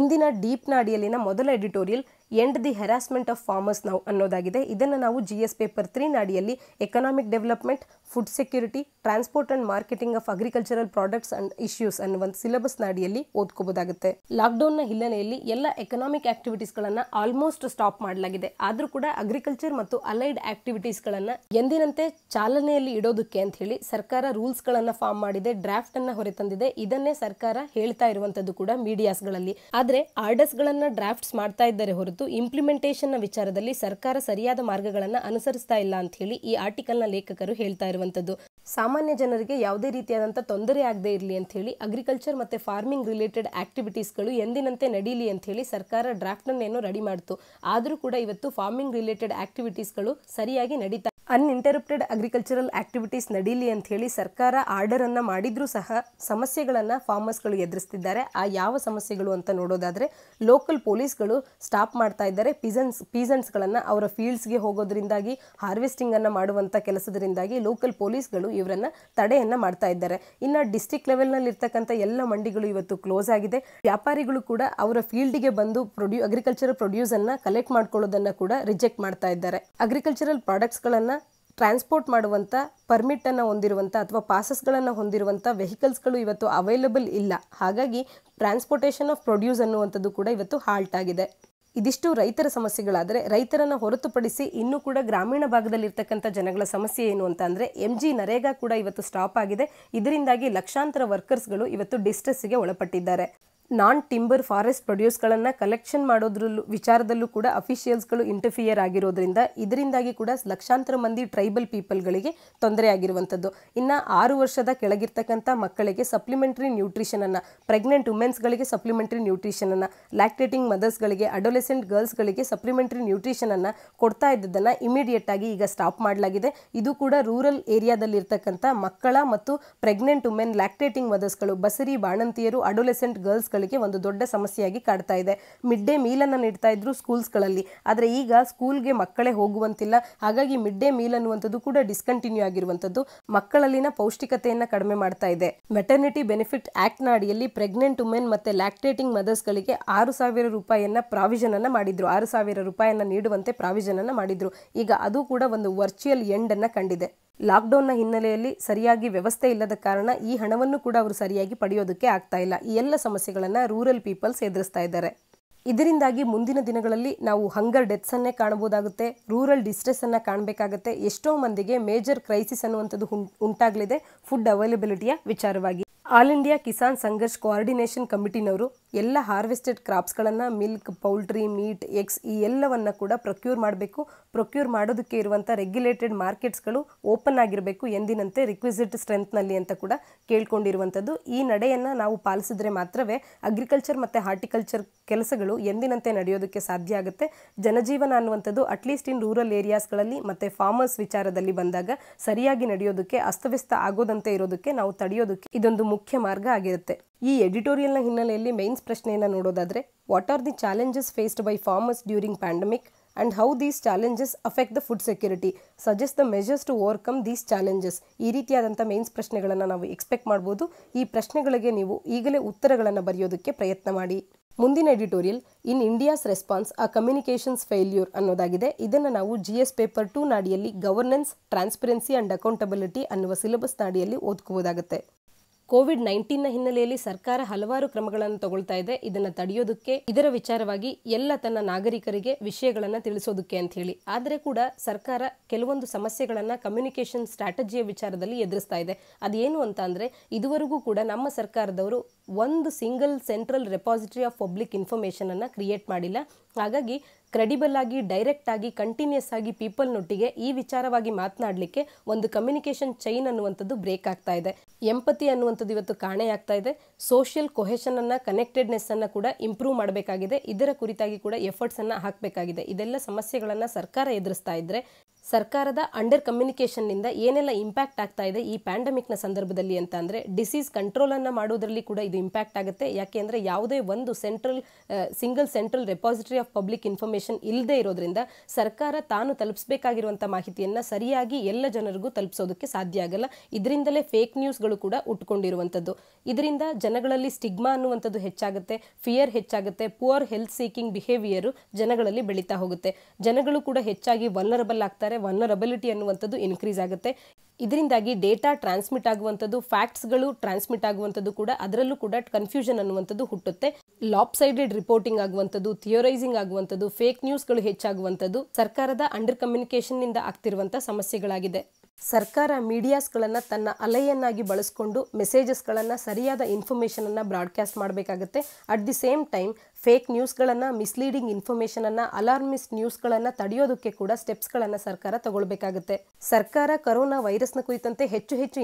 Speaker 1: ಇಂದಿನ ಡೀಪ್ ನಾಡಿಯಲ್ಲಿನ ಮೊದಲ editorial end the harassment of farmers ನಾವು ಅನ್ನೋದಾಗಿದೆ ಇದನ್ನು ನಾವು ಜಿ ಎಸ್ ಪೇಪರ್ ತ್ರೀ ನಾಡಿಯಲ್ಲಿ economic development food security transport and marketing of agricultural products and issues ಅನ್ನುವಂಥ ಸಿಲೆಬಸ್ ನಾಡಿಯಲ್ಲಿ ಓದ್ಕೋಬೋದಾಗುತ್ತೆ ಲಾಕ್ಡೌನ್ನ ಹಿನ್ನೆಲೆಯಲ್ಲಿ ಎಲ್ಲ ಎಕನಾಮಿಕ್ ಆಕ್ಟಿವಿಟೀಸ್ಗಳನ್ನು ಆಲ್ಮೋಸ್ಟ್ ಸ್ಟಾಪ್ ಮಾಡಲಾಗಿದೆ ಆದರೂ ಕೂಡ ಅಗ್ರಿಕಲ್ಚರ್ ಮತ್ತು ಅಲೈಡ್ ಆಕ್ಟಿವಿಟೀಸ್ಗಳನ್ನು ಎಂದಿನಂತೆ ಚಾಲನೆಯಲ್ಲಿ ಇಡೋದಕ್ಕೆ ಅಂತ ಹೇಳಿ ಸರ್ಕಾರ ರೂಲ್ಸ್ ಗಳನ್ನ ಫಾರ್ಮ್ ಮಾಡಿದೆ ಡ್ರಾಫ್ಟ್ ಡ್ರಾಫ್ಟನ್ನು ಹೊರತಂದಿದೆ ಇದನ್ನೇ ಸರ್ಕಾರ ಹೇಳ್ತಾ ಇರುವಂಥದ್ದು ಕೂಡ ಮೀಡಿಯಾಸ್ಗಳಲ್ಲಿ ಆದರೆ ಗಳನ್ನ ಡ್ರಾಫ್ಟ್ಸ್ ಮಾಡ್ತಾ ಇದ್ದಾರೆ ಹೊರತು ಮತ್ತು ವಿಚಾರದಲ್ಲಿ ಸರ್ಕಾರ ಸರಿಯಾದ ಮಾರ್ಗಗಳನ್ನು ಅನುಸರಿಸ್ತಾ ಇಲ್ಲ ಅಂತ ಹೇಳಿ ಈ ಆರ್ಟಿಕಲ್ನ ಲೇಖಕರು ಹೇಳ್ತಾ ಇರುವಂತದ್ದು ಸಾಮಾನ್ಯ ಜನರಿಗೆ ಯಾವುದೇ ರೀತಿಯಾದಂತಹ ತೊಂದರೆ ಆಗದೇ ಇರಲಿ ಅಂತ ಹೇಳಿ ಅಗ್ರಿಕಲ್ಚರ್ ಮತ್ತೆ ಫಾರ್ಮಿಂಗ್ ರಿಲೇಟೆಡ್ ಆಕ್ಟಿವಿಟೀಸ್ ಗಳು ಎಂದಿನಂತೆ ನಡೀಲಿ ಅಂತ ಹೇಳಿ ಸರ್ಕಾರ ಏನು ರೆಡಿ ಮಾಡ್ತು ಆದರೂ ಕೂಡ ಇವತ್ತು ಫಾರ್ಮಿಂಗ್ ರಿಲೇಟೆಡ್ ಆಕ್ಟಿವಿಟೀಸ್ ಗಳು ಸರಿಯಾಗಿ ನಡೀತಾ ಅನ್ಇಂಟರಪ್ಟೆಡ್ ಅಗ್ರಿಕಲ್ಚರಲ್ ಆಕ್ಟಿವಿಟೀಸ್ ನಡೀಲಿ ಅಂತ ಹೇಳಿ ಸರ್ಕಾರ ಆರ್ಡರನ್ನು ಮಾಡಿದರೂ ಸಹ ಸಮಸ್ಯೆಗಳನ್ನು ಫಾರ್ಮರ್ಸ್ಗಳು ಎದುರಿಸ್ತಿದ್ದಾರೆ ಆ ಯಾವ ಸಮಸ್ಯೆಗಳು ಅಂತ ನೋಡೋದಾದರೆ ಲೋಕಲ್ ಪೊಲೀಸ್ಗಳು ಸ್ಟಾಪ್ ಮಾಡ್ತಾ ಇದ್ದಾರೆ ಪೀಸನ್ಸ್ ಪೀಸನ್ಸ್ಗಳನ್ನು ಅವರ ಫೀಲ್ಡ್ಸ್ಗೆ ಹೋಗೋದ್ರಿಂದಾಗಿ ಹಾರ್ವೆಸ್ಟಿಂಗನ್ನು ಮಾಡುವಂಥ ಕೆಲಸದಿಂದಾಗಿ ಲೋಕಲ್ ಪೊಲೀಸ್ಗಳು ಇವರನ್ನು ತಡೆಯನ್ನು ಮಾಡ್ತಾ ಇದ್ದಾರೆ ಇನ್ನು ಡಿಸ್ಟಿಕ್ ಲೆವೆಲ್ನಲ್ಲಿರ್ತಕ್ಕಂಥ ಎಲ್ಲ ಮಂಡಿಗಳು ಇವತ್ತು ಕ್ಲೋಸ್ ಆಗಿದೆ ವ್ಯಾಪಾರಿಗಳು ಕೂಡ ಅವರ ಫೀಲ್ಡಿಗೆ ಬಂದು ಪ್ರೊಡ್ಯೂ ಅಗ್ರಿಕಲ್ಚರ್ ಪ್ರೊಡ್ಯೂಸನ್ನು ಕಲೆಕ್ಟ್ ಮಾಡ್ಕೊಳ್ಳೋದನ್ನು ಕೂಡ ರಿಜೆಕ್ಟ್ ಮಾಡ್ತಾ ಇದ್ದಾರೆ ಅಗ್ರಿಕಲ್ಚರಲ್ ಪ್ರಾಡಕ್ಟ್ಸ್ಗಳನ್ನು ಟ್ರಾನ್ಸ್ಪೋರ್ಟ್ ಮಾಡುವಂಥ ಪರ್ಮಿಟನ್ನು ಹೊಂದಿರುವಂಥ ಅಥವಾ ಪಾಸಸ್ಗಳನ್ನು ಹೊಂದಿರುವಂಥ ವೆಹಿಕಲ್ಸ್ಗಳು ಇವತ್ತು ಅವೈಲಬಲ್ ಇಲ್ಲ ಹಾಗಾಗಿ ಟ್ರಾನ್ಸ್ಪೋರ್ಟೇಷನ್ ಆಫ್ ಪ್ರೊಡ್ಯೂಸ್ ಅನ್ನುವಂಥದ್ದು ಕೂಡ ಇವತ್ತು ಹಾಲ್ಟ್ ಆಗಿದೆ ಇದಿಷ್ಟು ರೈತರ ಸಮಸ್ಯೆಗಳಾದರೆ ರೈತರನ್ನು ಹೊರತುಪಡಿಸಿ ಇನ್ನೂ ಕೂಡ ಗ್ರಾಮೀಣ ಭಾಗದಲ್ಲಿರ್ತಕ್ಕಂಥ ಜನಗಳ ಸಮಸ್ಯೆ ಏನು ಅಂತ ಅಂದರೆ ಎಂ ಜಿ ನರೇಗಾ ಕೂಡ ಇವತ್ತು ಸ್ಟಾಪ್ ಆಗಿದೆ ಇದರಿಂದಾಗಿ ಲಕ್ಷಾಂತರ ವರ್ಕರ್ಸ್ಗಳು ಇವತ್ತು ಡಿಸ್ಟ್ರೆಸ್ಗೆ ಒಳಪಟ್ಟಿದ್ದಾರೆ ನಾನ್ ಟಿಂಬರ್ ಫಾರೆಸ್ಟ್ ಪ್ರೊಡ್ಯೂಸ್ಗಳನ್ನು ಕಲೆಕ್ಷನ್ ಮಾಡೋದ್ರಲ್ಲೂ ವಿಚಾರದಲ್ಲೂ ಕೂಡ ಅಫಿಷಿಯಲ್ಸ್ಗಳು ಇಂಟರ್ಫಿಯರ್ ಆಗಿರೋದ್ರಿಂದ ಇದರಿಂದಾಗಿ ಕೂಡ ಲಕ್ಷಾಂತರ ಮಂದಿ ಟ್ರೈಬಲ್ ಪೀಪಲ್ಗಳಿಗೆ ತೊಂದರೆ ಆಗಿರುವಂಥದ್ದು ಇನ್ನು ಆರು ವರ್ಷದ ಕೆಳಗಿರ್ತಕ್ಕಂಥ ಮಕ್ಕಳಿಗೆ ಸಪ್ಲಿಮೆಂಟ್ರಿ ನ್ಯೂಟ್ರಿಷನನ್ನು ಪ್ರೆಗ್ನೆಂಟ್ ವುಮೆನ್ಸ್ಗಳಿಗೆ ಸಪ್ಲಿಮೆಂಟ್ರಿ ನ್ಯೂಟ್ರಿಷನನ್ನು ಲ್ಯಾಕ್ಟೇಟಿಂಗ್ ಮದರ್ಸ್ಗಳಿಗೆ ಅಡೊಲೆಸೆಂಟ್ ಗರ್ಲ್ಸ್ಗಳಿಗೆ ಸಪ್ಲಿಮೆಂಟ್ರಿ ನ್ಯೂಟ್ರಿಷನನ್ನು ಕೊಡ್ತಾ ಇದ್ದದನ್ನು ಇಮಿಡಿಯೇಟಾಗಿ ಈಗ ಸ್ಟಾಪ್ ಮಾಡಲಾಗಿದೆ ಇದು ಕೂಡ ರೂರಲ್ ಏರಿಯಾದಲ್ಲಿರ್ತಕ್ಕಂಥ ಮಕ್ಕಳ ಮತ್ತು ಪ್ರೆಗ್ನೆಂಟ್ ವುಮೆನ್ ಲ್ಯಾಕ್ಟೇಟಿಂಗ್ ಮದರ್ಸ್ಗಳು ಬಸರಿ ಬಾಣಂತಿಯರು ಅಡೊಲೆಸೆಂಟ್ ಗರ್ಲ್ಸ್ಗಳು ಮಕ್ಕಳಿಗೆ ಒಂದು ದೊಡ್ಡ ಸಮಸ್ಯೆಯಾಗಿ ಕಾಡ್ತಾ ಇದೆ ಮಿಡ್ ಡೇ ಮೀಲ್ ಮೀಲನ್ನು ನೀಡ್ತಾ ಇದ್ರು ಸ್ಕೂಲ್ಸ್ಗಳಲ್ಲಿ ಆದರೆ ಈಗ ಸ್ಕೂಲ್ಗೆ ಮಕ್ಕಳೇ ಹೋಗುವಂತಿಲ್ಲ ಹಾಗಾಗಿ ಮಿಡ್ ಡೇ ಮೀಲ್ ಅನ್ನುವಂಥದ್ದು ಕೂಡ ಡಿಸ್ಕಂಟಿನ್ಯೂ ಆಗಿರುವಂಥದ್ದು ಮಕ್ಕಳಲ್ಲಿನ ಪೌಷ್ಟಿಕತೆಯನ್ನು ಕಡಿಮೆ ಮಾಡ್ತಾ ಇದೆ ಮೆಟರ್ನಿಟಿ ಬೆನಿಫಿಟ್ ಆಕ್ಟ್ನ ಅಡಿಯಲ್ಲಿ ಪ್ರೆಗ್ನೆಂಟ್ ವುಮೆನ್ ಮತ್ತೆ ಲ್ಯಾಕ್ಟೇಟಿಂಗ್ ಮದರ್ಸ್ಗಳಿಗೆ ಆರು ಸಾವಿರ ರೂಪಾಯಿಯನ್ನ ಪ್ರಾವಿಷನ್ ಅನ್ನು ಮಾಡಿದ್ರು ಆರು ಸಾವಿರ ರೂಪಾಯಿಯನ್ನು ನೀಡುವಂತೆ ಪ್ರಾವಿಷನ್ ಅನ್ನು ಮಾಡಿದ್ರು ಈಗ ಅದು ಕೂಡ ಒಂದು ವರ್ಚುವಲ್ ಎಂಡನ್ನು ಕಂಡಿದೆ ಲಾಕ್ಡೌನ್ನ ಹಿನ್ನೆಲೆಯಲ್ಲಿ ಸರಿಯಾಗಿ ವ್ಯವಸ್ಥೆ ಇಲ್ಲದ ಕಾರಣ ಈ ಹಣವನ್ನು ಕೂಡ ಅವರು ಸರಿಯಾಗಿ ಪಡೆಯೋದಕ್ಕೆ ಆಗ್ತಾ ಇಲ್ಲ ಈ ಎಲ್ಲ ಸಮಸ್ಯೆಗಳನ್ನು ರೂರಲ್ ಪೀಪಲ್ಸ್ ಎದುರಿಸ್ತಾ ಇದ್ದಾರೆ ಇದರಿಂದಾಗಿ ಮುಂದಿನ ದಿನಗಳಲ್ಲಿ ನಾವು ಹಂಗರ್ ಡೆತ್ಸನ್ನೇ ಕಾಣಬಹುದಾಗುತ್ತೆ ರೂರಲ್ ಅನ್ನ ಕಾಣಬೇಕಾಗುತ್ತೆ ಎಷ್ಟೋ ಮಂದಿಗೆ ಮೇಜರ್ ಕ್ರೈಸಿಸ್ ಅನ್ನುವಂಥದ್ದು ಉಂಟಾಗಲಿದೆ ಫುಡ್ ಅವೈಲಬಿಲಿಟಿಯ ವಿಚಾರವಾಗಿ all India Kisan Sangharsh coordination ಕಮಿಟಿನವರು ಎಲ್ಲ ಹಾರ್ವೆಸ್ಟೆಡ್ ಕ್ರಾಪ್ಸ್ಗಳನ್ನು ಮಿಲ್ಕ್ ಪೌಲ್ಟ್ರಿ ಮೀಟ್ ಎಗ್ಸ್ ಈ ಎಲ್ಲವನ್ನು ಕೂಡ ಪ್ರೊಕ್ಯೂರ್ ಮಾಡಬೇಕು ಪ್ರೊಕ್ಯೂರ್ ಮಾಡೋದಕ್ಕೆ ಇರುವಂಥ ರೆಗ್ಯುಲೇಟೆಡ್ ಮಾರ್ಕೆಟ್ಸ್ಗಳು ಓಪನ್ ಆಗಿರಬೇಕು ಎಂದಿನಂತೆ ರಿಕ್ವಿಸಿಟ್ ಸ್ಟ್ರೆಂತ್ನಲ್ಲಿ ಅಂತ ಕೂಡ ಕೇಳ್ಕೊಂಡಿರುವಂಥದ್ದು ಈ ನಡೆಯನ್ನು ನಾವು ಪಾಲಿಸಿದ್ರೆ ಮಾತ್ರವೇ ಅಗ್ರಿಕಲ್ಚರ್ ಮತ್ತು ಹಾರ್ಟಿಕಲ್ಚರ್ ಕೆಲಸಗಳು ಎಂದಿನಂತೆ ನಡೆಯೋದಕ್ಕೆ ಸಾಧ್ಯ ಆಗುತ್ತೆ ಜನಜೀವನ ಅನ್ನುವಂಥದ್ದು ಅಟ್ಲೀಸ್ಟ್ ಇನ್ ರೂರಲ್ ಏರಿಯಾಸ್ಗಳಲ್ಲಿ ಮತ್ತು ಫಾರ್ಮರ್ಸ್ ವಿಚಾರದಲ್ಲಿ ಬಂದಾಗ ಸರಿಯಾಗಿ ನಡೆಯೋದಕ್ಕೆ ಅಸ್ತವ್ಯಸ್ತ ಆಗೋದಂತೆ ಇರೋದಕ್ಕೆ ನಾವು ತಡೆಯೋದಕ್ಕೆ ಇದೊಂದು ಮುಖ್ಯ ಮಾರ್ಗ ಆಗಿರುತ್ತೆ ಈ ಎಡಿಟೋರಿಯಲ್ನ ಹಿನ್ನೆಲೆಯಲ್ಲಿ ಮೇನ್ಸ್ ಪ್ರಶ್ನೆಯನ್ನು ನೋಡೋದಾದರೆ what are the challenges faced by farmers during pandemic and how these challenges affect the food security suggest the measures to overcome these challenges ಈ ರೀತಿಯಾದಂಥ ಮೇನ್ಸ್ ಪ್ರಶ್ನೆಗಳನ್ನು ನಾವು ಎಕ್ಸ್ಪೆಕ್ಟ್ ಮಾಡ್ಬೋದು ಈ ಪ್ರಶ್ನೆಗಳಿಗೆ ನೀವು ಈಗಲೇ ಉತ್ತರಗಳನ್ನು ಬರೆಯೋದಕ್ಕೆ ಪ್ರಯತ್ನ ಮಾಡಿ ಮುಂದಿನ editorial in India's response a communications failure ಅನ್ನೋದಾಗಿದೆ ಇದನ್ನು ನಾವು ಜಿ ಎಸ್ ಪೇಪರ್ ಟೂ ನಾಡಿಯಲ್ಲಿ ಗವರ್ನೆನ್ಸ್ ಟ್ರಾನ್ಸ್ಪರೆನ್ಸಿ ಆ್ಯಂಡ್ ಅಕೌಂಟಬಿಲಿಟಿ ಅನ್ನುವ ಸಿಲೆಬಸ್ ನಾಡಿಯಲ್ಲಿ ಓದ್ಕೋಬೋದಾಗುತ್ತೆ ಕೋವಿಡ್ ನ ಹಿನ್ನೆಲೆಯಲ್ಲಿ ಸರ್ಕಾರ ಹಲವಾರು ಕ್ರಮಗಳನ್ನು ತಗೊಳ್ತಾ ಇದೆ ಇದನ್ನು ತಡೆಯೋದಕ್ಕೆ ಇದರ ವಿಚಾರವಾಗಿ ಎಲ್ಲ ತನ್ನ ನಾಗರಿಕರಿಗೆ ವಿಷಯಗಳನ್ನು ತಿಳಿಸೋದಕ್ಕೆ ಅಂತ ಹೇಳಿ ಆದರೆ ಕೂಡ ಸರ್ಕಾರ ಕೆಲವೊಂದು ಸಮಸ್ಯೆಗಳನ್ನ ಕಮ್ಯುನಿಕೇಶನ್ ಸ್ಟ್ರಾಟಜಿಯ ವಿಚಾರದಲ್ಲಿ ಎದುರಿಸ್ತಾ ಇದೆ ಅದೇನು ಅಂತ ಅಂದ್ರೆ ಇದುವರೆಗೂ ಕೂಡ ನಮ್ಮ ಸರ್ಕಾರದವರು ಒಂದು single central repository of public information ಅನ್ನ ಕ್ರಿಯೇಟ್ ಮಾಡಿಲ್ಲ ಹಾಗಾಗಿ ಕ್ರೆಡಿಬಲ್ ಆಗಿ ಡೈರೆಕ್ಟ್ ಆಗಿ ಕಂಟಿನ್ಯೂಸ್ ಆಗಿ ಪೀಪಲ್ನೊಟ್ಟಿಗೆ ಈ ವಿಚಾರವಾಗಿ ಮಾತನಾಡಲಿಕ್ಕೆ ಒಂದು ಕಮ್ಯುನಿಕೇಶನ್ ಚೈನ್ ಅನ್ನುವಂಥದ್ದು ಬ್ರೇಕ್ ಆಗ್ತಾ ಇದೆ ಎಂಪತಿ ಅನ್ನುವಂಥದ್ದು ಇವತ್ತು ಕಾಣೆಯಾಗ್ತಾ ಇದೆ ಸೋಷಿಯಲ್ ಕೊಹೆಷನ್ ಅನ್ನ ಕನೆಕ್ಟೆಡ್ನೆಸ್ ಅನ್ನ ಕೂಡ ಇಂಪ್ರೂವ್ ಮಾಡಬೇಕಾಗಿದೆ ಇದರ ಕುರಿತಾಗಿ ಕೂಡ ಎಫರ್ಟ್ಸ್ ಅನ್ನ ಹಾಕಬೇಕಾಗಿದೆ ಇದೆಲ್ಲ ಸಮಸ್ಯೆಗಳನ್ನು ಸರ್ಕಾರ ಎದುರಿಸ್ತಾ ಇದ್ರೆ ಸರ್ಕಾರದ ಅಂಡರ್ ಕಮ್ಯುನಿಕೇಷನ್ನಿಂದ ಏನೆಲ್ಲ ಇಂಪ್ಯಾಕ್ಟ್ ಆಗ್ತಾ ಇದೆ ಈ ಪ್ಯಾಂಡಮಿಕ್ನ ಸಂದರ್ಭದಲ್ಲಿ ಅಂತ ಅಂದರೆ ಡಿಸೀಸ್ ಕಂಟ್ರೋಲನ್ನು ಮಾಡೋದರಲ್ಲಿ ಕೂಡ ಇದು ಇಂಪ್ಯಾಕ್ಟ್ ಆಗುತ್ತೆ ಯಾಕೆ ಅಂದರೆ ಯಾವುದೇ ಒಂದು central single central repository of public information ಇಲ್ಲದೆ ಇರೋದ್ರಿಂದ ಸರ್ಕಾರ ತಾನು ತಲುಪಿಸಬೇಕಾಗಿರುವಂಥ ಮಾಹಿತಿಯನ್ನು ಸರಿಯಾಗಿ ಎಲ್ಲ ಜನರಿಗೂ ತಲುಪಿಸೋದಕ್ಕೆ ಸಾಧ್ಯ ಆಗಲ್ಲ ಇದರಿಂದಲೇ ಫೇಕ್ ನ್ಯೂಸ್ಗಳು ಕೂಡ ಉಟ್ಕೊಂಡಿರುವಂಥದ್ದು ಇದರಿಂದ ಜನಗಳಲ್ಲಿ ಸ್ಟಿಗ್ಮಾ ಅನ್ನುವಂಥದ್ದು ಹೆಚ್ಚಾಗುತ್ತೆ ಫಿಯರ್ ಹೆಚ್ಚಾಗುತ್ತೆ ಪುವರ್ ಹೆಲ್ತ್ ಸೀಕಿಂಗ್ ಬಿಹೇವಿಯರು ಜನಗಳಲ್ಲಿ ಬೆಳೀತಾ ಹೋಗುತ್ತೆ ಜನಗಳು ಕೂಡ ಹೆಚ್ಚಾಗಿ ವಲ್ನರಬಲ್ ಆಗ್ತಾರೆ ಮಾಡ್ತಾರೆ ವನ್ನರಬಿಲಿಟಿ ಅನ್ನುವಂಥದ್ದು ಇನ್ಕ್ರೀಸ್ ಆಗುತ್ತೆ ಇದರಿಂದಾಗಿ ಡೇಟಾ ಟ್ರಾನ್ಸ್ಮಿಟ್ ಆಗುವಂಥದ್ದು ಫ್ಯಾಕ್ಟ್ಸ್ಗಳು ಟ್ರಾನ್ಸ್ಮಿಟ್ ಆಗುವಂಥದ್ದು ಕೂಡ ಅದರಲ್ಲೂ ಕೂಡ ಕನ್ಫ್ಯೂಷನ್ ಅನ್ನುವಂಥದ್ದು ಹುಟ್ಟುತ್ತೆ ಲಾಪ್ ಸೈಡೆಡ್ ರಿಪೋರ್ಟಿಂಗ್ ಆಗುವಂಥದ್ದು ಥಿಯೋರೈಸಿಂಗ್ ಆಗುವಂಥದ್ದು ಫೇಕ್ ನ್ಯೂಸ್ಗಳು ಹೆಚ್ಚಾಗುವಂಥದ್ದು ಸರ್ಕಾರದ ಅಂಡರ್ ಕಮ್ಯುನಿಕೇಷನ್ನಿಂದ ಆಗ್ತಿರುವಂಥ ಸಮಸ್ಯೆಗಳಾಗಿದೆ ಸರ್ಕಾರ ಮೀಡಿಯಾಸ್ಗಳನ್ನು ತನ್ನ ಅಲೆಯನ್ನಾಗಿ ಬಳಸಿಕೊಂಡು ಮೆಸೇಜಸ್ಗಳನ್ನು ಸರಿಯಾದ ಇನ್ಫಾರ್ಮೇಷನನ್ನು ಬ್ರಾಡ್ಕಾಸ್ಟ್ ಮಾಡಬೇಕಾಗುತ್ತೆ at the same time fake ನ್ಯೂಸ್ಗಳನ್ನು ಮಿಸ್ಲೀಡಿಂಗ್ ಅನ್ನು ಅಲಾರ್ಮಿಸ್ಟ್ ನ್ಯೂಸ್ಗಳನ್ನು ತಡೆಯೋದಕ್ಕೆ ಕೂಡ ಸ್ಟೆಪ್ಸ್ಗಳನ್ನು ಸರ್ಕಾರ ತಗೊಳ್ಬೇಕಾಗುತ್ತೆ ಸರ್ಕಾರ ಕರೋನಾ ವೈರಸ್ನ ಕುರಿತಂತೆ ಹೆಚ್ಚು ಹೆಚ್ಚು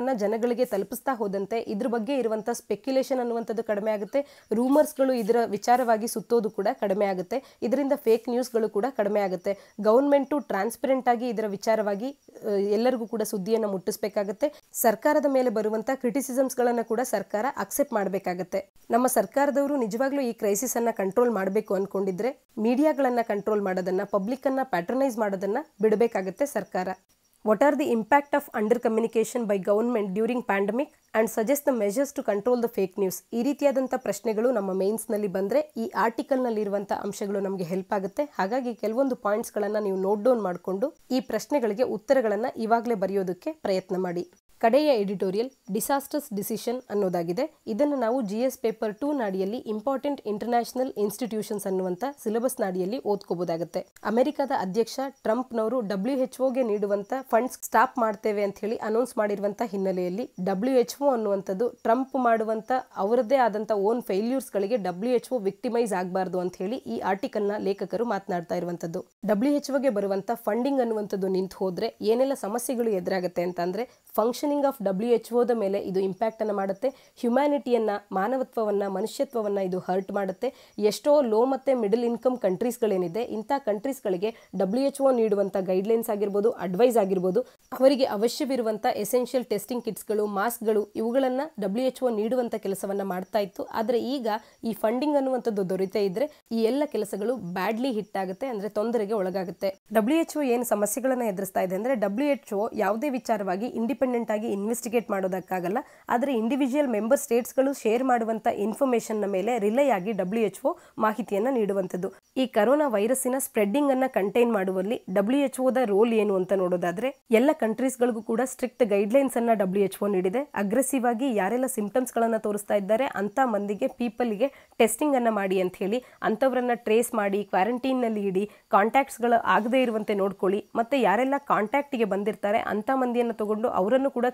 Speaker 1: ಅನ್ನು ಜನಗಳಿಗೆ ತಲುಪಿಸ್ತಾ ಹೋದಂತೆ ಇದ್ರ ಬಗ್ಗೆ ಇರುವಂಥ ಸ್ಪೆಕ್ಯುಲೇಷನ್ ಅನ್ನುವಂಥದ್ದು ಕಡಿಮೆ ಆಗುತ್ತೆ ರೂಮರ್ಸ್ಗಳು ಇದರ ವಿಚಾರವಾಗಿ ಸುತ್ತೋದು ಕೂಡ ಕಡಿಮೆ ಆಗುತ್ತೆ ಇದರಿಂದ ಫೇಕ್ ನ್ಯೂಸ್ಗಳು ಕೂಡ ಕಡಿಮೆ ಆಗುತ್ತೆ ಗೌರ್ಮೆಂಟು ಟ್ರಾನ್ಸ್ಪರೆಂಟ್ ಆಗಿ ಇದರ ವಿಚಾರವಾಗಿ ಎಲ್ಲರಿಗೂ ಕೂಡ ಸುದ್ದಿಯನ್ನು ಮುಟ್ಟಿಸಬೇಕಾಗುತ್ತೆ ಸರ್ಕಾರದ ಮೇಲೆ ಬರುವಂಥ ಕ್ರಿಟಿಸಿಸಮ್ಸ್ಗಳನ್ನು ಕೂಡ ಸರ್ಕಾರ ಅಕ್ಸೆಪ್ಟ್ ಮಾಡಬೇಕಾಗತ್ತೆ ನಮ್ಮ ಸರ್ಕಾರದವರು ನಿಜವಾಗ್ಲೂ ಈ ಕ್ರೈಸಿಸ್ ಅನ್ನ ಕಂಟ್ರೋಲ್ ಮಾಡಬೇಕು ಅನ್ಕೊಂಡಿದ್ರೆ ಮೀಡಿಯಾಗಳನ್ನ ಕಂಟ್ರೋಲ್ ಮಾಡೋದನ್ನ ಪಬ್ಲಿಕ್ ಅನ್ನ ಪ್ಯಾಟರ್ನೈಸ್ ಮಾಡೋದನ್ನ ಬಿಡಬೇಕಾಗತ್ತೆ ಸರ್ಕಾರ what are the impact of under communication by government during pandemic and suggest the measures to control the fake news ಈ ರೀತಿಯಾದಂಥ ಪ್ರಶ್ನೆಗಳು ನಮ್ಮ ಮೇನ್ಸ್ನಲ್ಲಿ ಬಂದರೆ ಈ ಆರ್ಟಿಕಲ್ನಲ್ಲಿರುವಂಥ ಅಂಶಗಳು ನಮಗೆ ಹೆಲ್ಪ್ ಆಗುತ್ತೆ ಹಾಗಾಗಿ ಕೆಲವೊಂದು ಪಾಯಿಂಟ್ಸ್ಗಳನ್ನು ನೀವು ನೋಟ್ ಡೌನ್ ಮಾಡಿಕೊಂಡು ಈ ಪ್ರಶ್ನೆಗಳಿಗೆ ಉತ್ತರಗಳನ್ನು ಇವಾಗಲೇ ಬರೆಯೋದಕ್ಕೆ ಪ್ರಯತ್ನ ಮಾಡಿ ಕಡೆಯ ಎಡಿಟೋರಿಯಲ್ ಡಿಸಾಸ್ಟರ್ಸ್ ಡಿಸಿಷನ್ ಅನ್ನೋದಾಗಿದೆ ಇದನ್ನು ನಾವು ಜಿ ಎಸ್ ಪೇಪರ್ ಟೂ ನಾಡಿಯಲ್ಲಿ ಇಂಪಾರ್ಟೆಂಟ್ ಇಂಟರ್ನ್ಯಾಷನಲ್ ಇನ್ಸ್ಟಿಟ್ಯೂಷನ್ಸ್ ಅನ್ನುವಂತ ಸಿಲೆಬಸ್ ನಾಡಿಯಲ್ಲಿ ಓದ್ಕೋಬಹುದಾಗುತ್ತೆ ಅಮೆರಿಕದ ಅಧ್ಯಕ್ಷ ಟ್ರಂಪ್ನವರು ಡಬ್ಲ್ಯೂ ಎಚ್ ನೀಡುವಂತ ನೀಡುವಂಥ ಫಂಡ್ಸ್ ಸ್ಟಾಪ್ ಮಾಡ್ತೇವೆ ಅಂತ ಹೇಳಿ ಅನೌನ್ಸ್ ಮಾಡಿರುವಂತಹ ಹಿನ್ನೆಲೆಯಲ್ಲಿ ಡಬ್ಲ್ಯೂ ಎಚ್ ಅನ್ನುವಂಥದ್ದು ಟ್ರಂಪ್ ಮಾಡುವಂಥ ಅವರದ್ದೇ ಆದಂತಹ ಓನ್ ಫೈಲ್ಯೂರ್ಸ್ಗಳಿಗೆ ಡಬ್ಲ್ಯೂ ಎಚ್ ಓ ವಿಕ್ಟಿಮೈಸ್ ಆಗಬಾರ್ದು ಅಂತ ಹೇಳಿ ಈ ಆರ್ಟಿಕಲ್ನ ಲೇಖಕರು ಮಾತನಾಡ್ತಾ ಇರುವಂಥದ್ದು ಡಬ್ಲ್ಯೂ ಎಚ್ ಓಗೆ ಬರುವಂಥ ಫಂಡಿಂಗ್ ಅನ್ನುವಂಥದ್ದು ನಿಂತು ಹೋದ್ರೆ ಏನೆಲ್ಲ ಸಮಸ್ಯೆಗಳು ಎದುರಾಗುತ್ತೆ ಅಂತಂದರೆ ಫಂಕ್ಷನ್ ಆಫ್ ಡಬ್ಲ್ಯೂ ಎಚ್ ಒದ ಮೇಲೆ ಇದು ಇಂಪ್ಯಾಕ್ಟ್ ಇಂಪ್ಯಾಕ್ಟನ್ನು ಮಾಡುತ್ತೆ ಹ್ಯುಮ್ಯಾನಿಟಿಯನ್ನು ಮಾನವತ್ವವನ್ನು ಮನುಷ್ಯತ್ವವನ್ನು ಇದು ಹರ್ಟ್ ಮಾಡುತ್ತೆ ಎಷ್ಟೋ ಲೋ ಮತ್ತು ಮಿಡಲ್ ಇನ್ಕಮ್ ಕಂಟ್ರೀಸ್ಗಳೇನಿದೆ ಇಂಥ ಕಂಟ್ರೀಸ್ಗಳಿಗೆ ಡಬ್ಲ್ಯೂ ಎಚ್ ಒ ನೀಡುವಂಥ ಗೈಡ್ಲೈನ್ಸ್ ಆಗಿರ್ಬೋದು ಅಡ್ವೈಸ್ ಆಗಿರ್ಬೋದು ಅವರಿಗೆ ಅವಶ್ಯವಿರುವಂಥ ಎಸೆನ್ಷಿಯಲ್ ಟೆಸ್ಟಿಂಗ್ ಕಿಟ್ಸ್ಗಳು ಮಾಸ್ಕ್ಗಳು ಇವುಗಳನ್ನು ಡಬ್ಲ್ಯೂ ಎಚ್ ಒ ನೀಡುವಂಥ ಕೆಲಸವನ್ನು ಮಾಡ್ತಾ ಇತ್ತು ಆದರೆ ಈಗ ಈ ಫಂಡಿಂಗ್ ಅನ್ನುವಂಥದ್ದು ದೊರೆತೇ ಇದ್ದರೆ ಈ ಎಲ್ಲ ಕೆಲಸಗಳು ಬ್ಯಾಡ್ಲಿ ಹಿಟ್ ಆಗುತ್ತೆ ಅಂದರೆ ತೊಂದರೆಗೆ ಒಳಗಾಗುತ್ತೆ ಡಬ್ಲ್ಯೂ ಎಚ್ ಒ ಏನು ಸಮಸ್ಯೆಗಳನ್ನು ಎದುರಿಸ್ತಾ ಇದೆ ಅಂದರೆ ಡಬ್ಲ್ಯೂ ಎಚ್ ಒ ಯಾವುದೇ ವಿಚಾರವಾಗಿ ಇಂಡಿಪೆಂಡೆಂಟ್ ಆಗಿ ಇನ್ವೆಸ್ಟಿಗೇಟ್ ಮಾಡೋದಕ್ಕಾಗಲ್ಲ ಆದರೆ ಇಂಡಿವಿಜುವಲ್ ಮೆಂಬರ್ ಸ್ಟೇಟ್ಸ್ಗಳು ಶೇರ್ ಮಾಡುವಂಥ ಇನ್ಫಾರ್ಮೇಷನ್ನ ಮೇಲೆ ರಿಲೈ ಆಗಿ ಡಬ್ಲ್ಯೂ ಎಚ್ ಒ ಮಾಹಿತಿಯನ್ನು ನೀಡುವಂಥದ್ದು ಈ ಕರೋನಾ ವೈರಸ್ಸಿನ ಸ್ಪ್ರೆಡ್ಡಿಂಗ್ ಅನ್ನು ಕಂಟೈನ್ ಮಾಡುವಲ್ಲಿ ಡಬ್ಲ್ಯೂ ಎಚ್ ಒದ ರೋಲ್ ಏನು ಅಂತ ನೋಡೋದಾದರೆ ಎಲ್ಲ ಕಂಟ್ರೀಸ್ಗಳಿಗೂ ಕೂಡ ಸ್ಟ್ರಿಕ್ಟ್ ಗೈಡ್ಲೈನ್ಸನ್ನು ಡಬ್ಲ್ಯೂ ಎಚ್ ಒ ನೀಡಿದೆ ಅಗ್ರೆಸಿವ್ ಆಗಿ ಯಾರೆಲ್ಲ ಸಿಂಪ್ಟಮ್ಸ್ಗಳನ್ನು ತೋರಿಸ್ತಾ ಇದ್ದಾರೆ ಅಂಥ ಮಂದಿಗೆ ಪೀಪಲ್ಗೆ ಟೆಸ್ಟಿಂಗನ್ನು ಮಾಡಿ ಅಂತ ಹೇಳಿ ಅಂತವರನ್ನ ಟ್ರೇಸ್ ಮಾಡಿ ನಲ್ಲಿ ಇಡಿ ಕಾಂಟ್ಯಾಕ್ಟ್ಸ್ಗಳು ಆಗದೇ ಇರುವಂತೆ ನೋಡ್ಕೊಳ್ಳಿ ಮತ್ತು ಯಾರೆಲ್ಲ ಕಾಂಟ್ಯಾಕ್ಟಿಗೆ ಬಂದಿರ್ತಾರೆ ಅಂಥ ಮಂದಿಯನ್ನು ತಗೊಂಡು ಅವರನ್ನು ಕೂಡ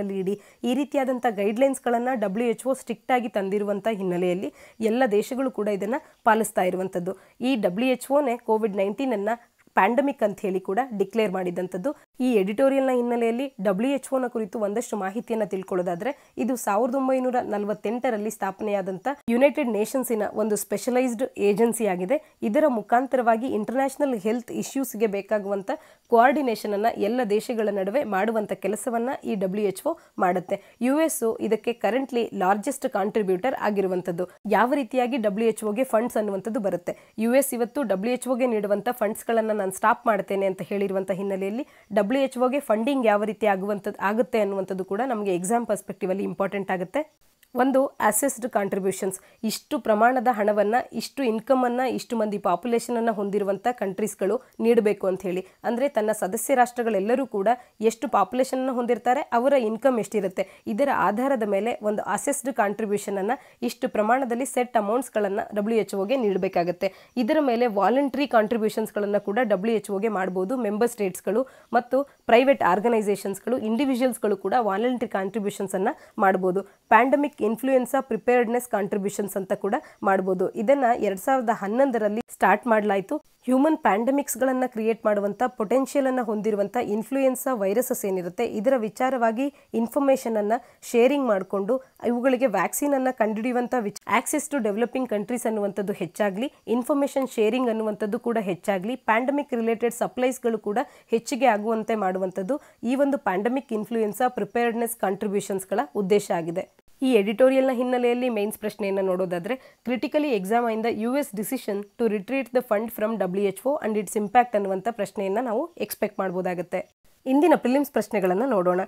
Speaker 1: ನಲ್ಲಿ ಇಡಿ ಈ ರೀತಿಯಾದಂಥ ಗೈಡ್ಲೈನ್ಸ್ಗಳನ್ನು ಡಬ್ಲ್ಯೂ ಎಚ್ ಒ ಸ್ಟ್ರಿಕ್ಟಾಗಿ ತಂದಿರುವಂಥ ಹಿನ್ನೆಲೆಯಲ್ಲಿ ಎಲ್ಲ ದೇಶಗಳು ಕೂಡ ಇದನ್ನು ಪಾಲಿಸ್ತಾ ಇರುವಂಥದ್ದು ಈ ಡಬ್ಲ್ಯೂ ಎಚ್ ಒನೇ ಕೋವಿಡ್ ನೈನ್ಟೀನನ್ನು ಪ್ಯಾಂಡಮಿಕ್ ಅಂತ ಹೇಳಿ ಕೂಡ ಡಿಕ್ಲೇರ್ ಮಾಡಿದಂಥದ್ದು ಈ ಎಡಿಟೋರಿಯಲ್ನ ಹಿನ್ನೆಲೆಯಲ್ಲಿ ಡಬ್ಲ್ಯೂ ಎಚ್ ಒನ ಕುರಿತು ಒಂದಷ್ಟು ಮಾಹಿತಿಯನ್ನು ತಿಳ್ಕೊಳ್ಳೋದಾದ್ರೆ ಇದು ಸಾವಿರದ ಒಂಬೈನೂರ ನಲವತ್ತೆಂಟರಲ್ಲಿ ಸ್ಥಾಪನೆಯಾದಂಥ ಯುನೈಟೆಡ್ ನೇಷನ್ಸಿನ ಒಂದು ಸ್ಪೆಷಲೈಸ್ಡ್ ಏಜೆನ್ಸಿ ಆಗಿದೆ ಇದರ ಮುಖಾಂತರವಾಗಿ ಇಂಟರ್ನ್ಯಾಷನಲ್ ಹೆಲ್ತ್ ಇಶ್ಯೂಸ್ಗೆ ಬೇಕಾಗುವಂಥ ಕೋಆರ್ಡಿನೇಷನ್ ಅನ್ನು ಎಲ್ಲ ದೇಶಗಳ ನಡುವೆ ಮಾಡುವಂತ ಕೆಲಸವನ್ನ ಈ ಡಬ್ಲ್ಯೂ ಎಚ್ ಮಾಡುತ್ತೆ ಯು ಇದಕ್ಕೆ ಕರೆಂಟ್ಲಿ ಲಾರ್ಜೆಸ್ಟ್ ಕಾಂಟ್ರಿಬ್ಯೂಟರ್ ಆಗಿರುವಂಥದ್ದು ಯಾವ ರೀತಿಯಾಗಿ ಡಬ್ಲ್ಯೂ ಎಚ್ ಒಗೆ ಫಂಡ್ಸ್ ಅನ್ನುವಂಥದ್ದು ಬರುತ್ತೆ ಯು ಇವತ್ತು ಡಬ್ಲ್ಯೂ ಎಚ್ ಒಗೆ ನೀಡುವಂಥ ಗಳನ್ನ ನಾನು ಸ್ಟಾಪ್ ಮಾಡ್ತೇನೆ ಅಂತ ಹೇಳಿರುವಂಥ ಹಿನ್ನೆಲೆಯಲ್ಲಿ ಡಬ್ಲ್ಯೂ ಎಚ್ ಫಂಡಿಂಗ್ ಯಾವ ರೀತಿ ಆಗುವಂಥದ್ದು ಆಗುತ್ತೆ ಅನ್ನುವಂಥದ್ದು ಕೂಡ ನಮಗೆ ಎಕ್ಸಾಮ್ ಪರ್ಸ್ಪೆಕ್ಟಿವಲ್ಲಿ ಇಂಪಾರ್ಟೆಂಟ್ ಆಗುತ್ತೆ ಒಂದು ಅಸೆಸ್ಡ್ ಕಾಂಟ್ರಿಬ್ಯೂಷನ್ಸ್ ಇಷ್ಟು ಪ್ರಮಾಣದ ಹಣವನ್ನು ಇಷ್ಟು ಇನ್ಕಮನ್ನು ಇಷ್ಟು ಮಂದಿ ಪಾಪ್ಯುಲೇಷನನ್ನು ಹೊಂದಿರುವಂಥ ಕಂಟ್ರೀಸ್ಗಳು ನೀಡಬೇಕು ಅಂತ ಹೇಳಿ ಅಂದರೆ ತನ್ನ ಸದಸ್ಯ ರಾಷ್ಟ್ರಗಳೆಲ್ಲರೂ ಕೂಡ ಎಷ್ಟು ಪಾಪ್ಯುಲೇಷನನ್ನು ಹೊಂದಿರ್ತಾರೆ ಅವರ ಇನ್ಕಮ್ ಎಷ್ಟಿರುತ್ತೆ ಇದರ ಆಧಾರದ ಮೇಲೆ ಒಂದು ಅಸೆಸ್ಡ್ ಕಾಂಟ್ರಿಬ್ಯೂಷನನ್ನು ಇಷ್ಟು ಪ್ರಮಾಣದಲ್ಲಿ ಸೆಟ್ ಅಮೌಂಟ್ಸ್ಗಳನ್ನು ಡಬ್ಲ್ಯೂ ಎಚ್ ಒಗೆ ನೀಡಬೇಕಾಗುತ್ತೆ ಇದರ ಮೇಲೆ ವಾಲಂಟ್ರಿ ಕಾಂಟ್ರಿಬ್ಯೂಷನ್ಸ್ಗಳನ್ನು ಕೂಡ ಡಬ್ಲ್ಯೂ ಎಚ್ ಒಗೆ ಮಾಡ್ಬೋದು ಮೆಂಬರ್ ಸ್ಟೇಟ್ಸ್ಗಳು ಮತ್ತು ಪ್ರೈವೇಟ್ ಆರ್ಗನೈಸೇಷನ್ಸ್ಗಳು ಇಂಡಿವಿಜುವಲ್ಸ್ಗಳು ಕೂಡ ವಾಲಂಟ್ರಿ ಕಾಂಟ್ರಿಬ್ಯೂಷನ್ಸನ್ನು ಮಾಡ್ಬೋದು ಪ್ಯಾಂಡಮಿಕ್ ಇನ್ಫ್ಲುಯೆನ್ಸಾ ಪ್ರಿಪೇರ್ಡ್ನೆಸ್ ಕಾಂಟ್ರಿಬ್ಯೂಷನ್ಸ್ ಅಂತ ಕೂಡ ಮಾಡಬಹುದು ಇದನ್ನ ಎರಡ್ ಸಾವಿರದ ಹನ್ನೊಂದರಲ್ಲಿ ಸ್ಟಾರ್ಟ್ ಮಾಡಲಾಯಿತು ಹ್ಯೂಮನ್ ಪ್ಯಾಂಡಮಿಕ್ಸ್ ಗಳನ್ನ ಕ್ರಿಯೇಟ್ ಮಾಡುವಂತ ಪೊಟೆನ್ಷಿಯಲ್ ಅನ್ನ ಹೊಂದಿರುವಂತಹ ಇನ್ಫ್ಲೂಯೆನ್ಸಾ ವೈರಸಸ್ ಏನಿರುತ್ತೆ ಇದರ ವಿಚಾರವಾಗಿ ಇನ್ಫಾರ್ಮೇಶನ್ ಅನ್ನ ಶೇರಿಂಗ್ ಮಾಡಿಕೊಂಡು ಇವುಗಳಿಗೆ ವ್ಯಾಕ್ಸಿನ್ ಅನ್ನ which access to developing countries ಅನ್ನುವಂಥದ್ದು ಹೆಚ್ಚಾಗಲಿ ಇನ್ಫಾರ್ಮೇಶನ್ ಶೇರಿಂಗ್ ಅನ್ನುವಂಥದ್ದು ಕೂಡ ಹೆಚ್ಚಾಗಲಿ ಪ್ಯಾಂಡಮಿಕ್ ರಿಲೇಟೆಡ್ ಸಪ್ಲೈಸ್ಗಳು ಕೂಡ ಹೆಚ್ಚಿಗೆ ಆಗುವಂತೆ ಮಾಡುವಂಥದ್ದು ಈ ಒಂದು ಪ್ಯಾಂಡಮಿಕ್ ಇನ್ಫ್ಲೂಯೆನ್ಸಾ ಪ್ರಿಪೇರ್ಡ್ನೆಸ್ ಕಾಂಟ್ರಿಬ್ಯೂಷನ್ಸ್ಗಳ ಉದ್ದೇಶ ಆಗಿದೆ ಈ ಎಡಿಟೋರಿಯಲ್ನ ಹಿನ್ನೆಲೆಯಲ್ಲಿ ಮೇನ್ಸ್ ಪ್ರಶ್ನೆಯನ್ನು ನೋಡೋದಾದರೆ critically exam in the U S decision to retreat the fund from W H O and its impact ಅನ್ನುವಂಥ ಪ್ರಶ್ನೆಯನ್ನು ನಾವು ಎಕ್ಸ್ಪೆಕ್ಟ್ ಮಾಡ್ಬೋದಾಗುತ್ತೆ ಇಂದಿನ ಪ್ರಿಲಿಮ್ಸ್ ಪ್ರಶ್ನೆಗಳನ್ನು ನೋಡೋಣ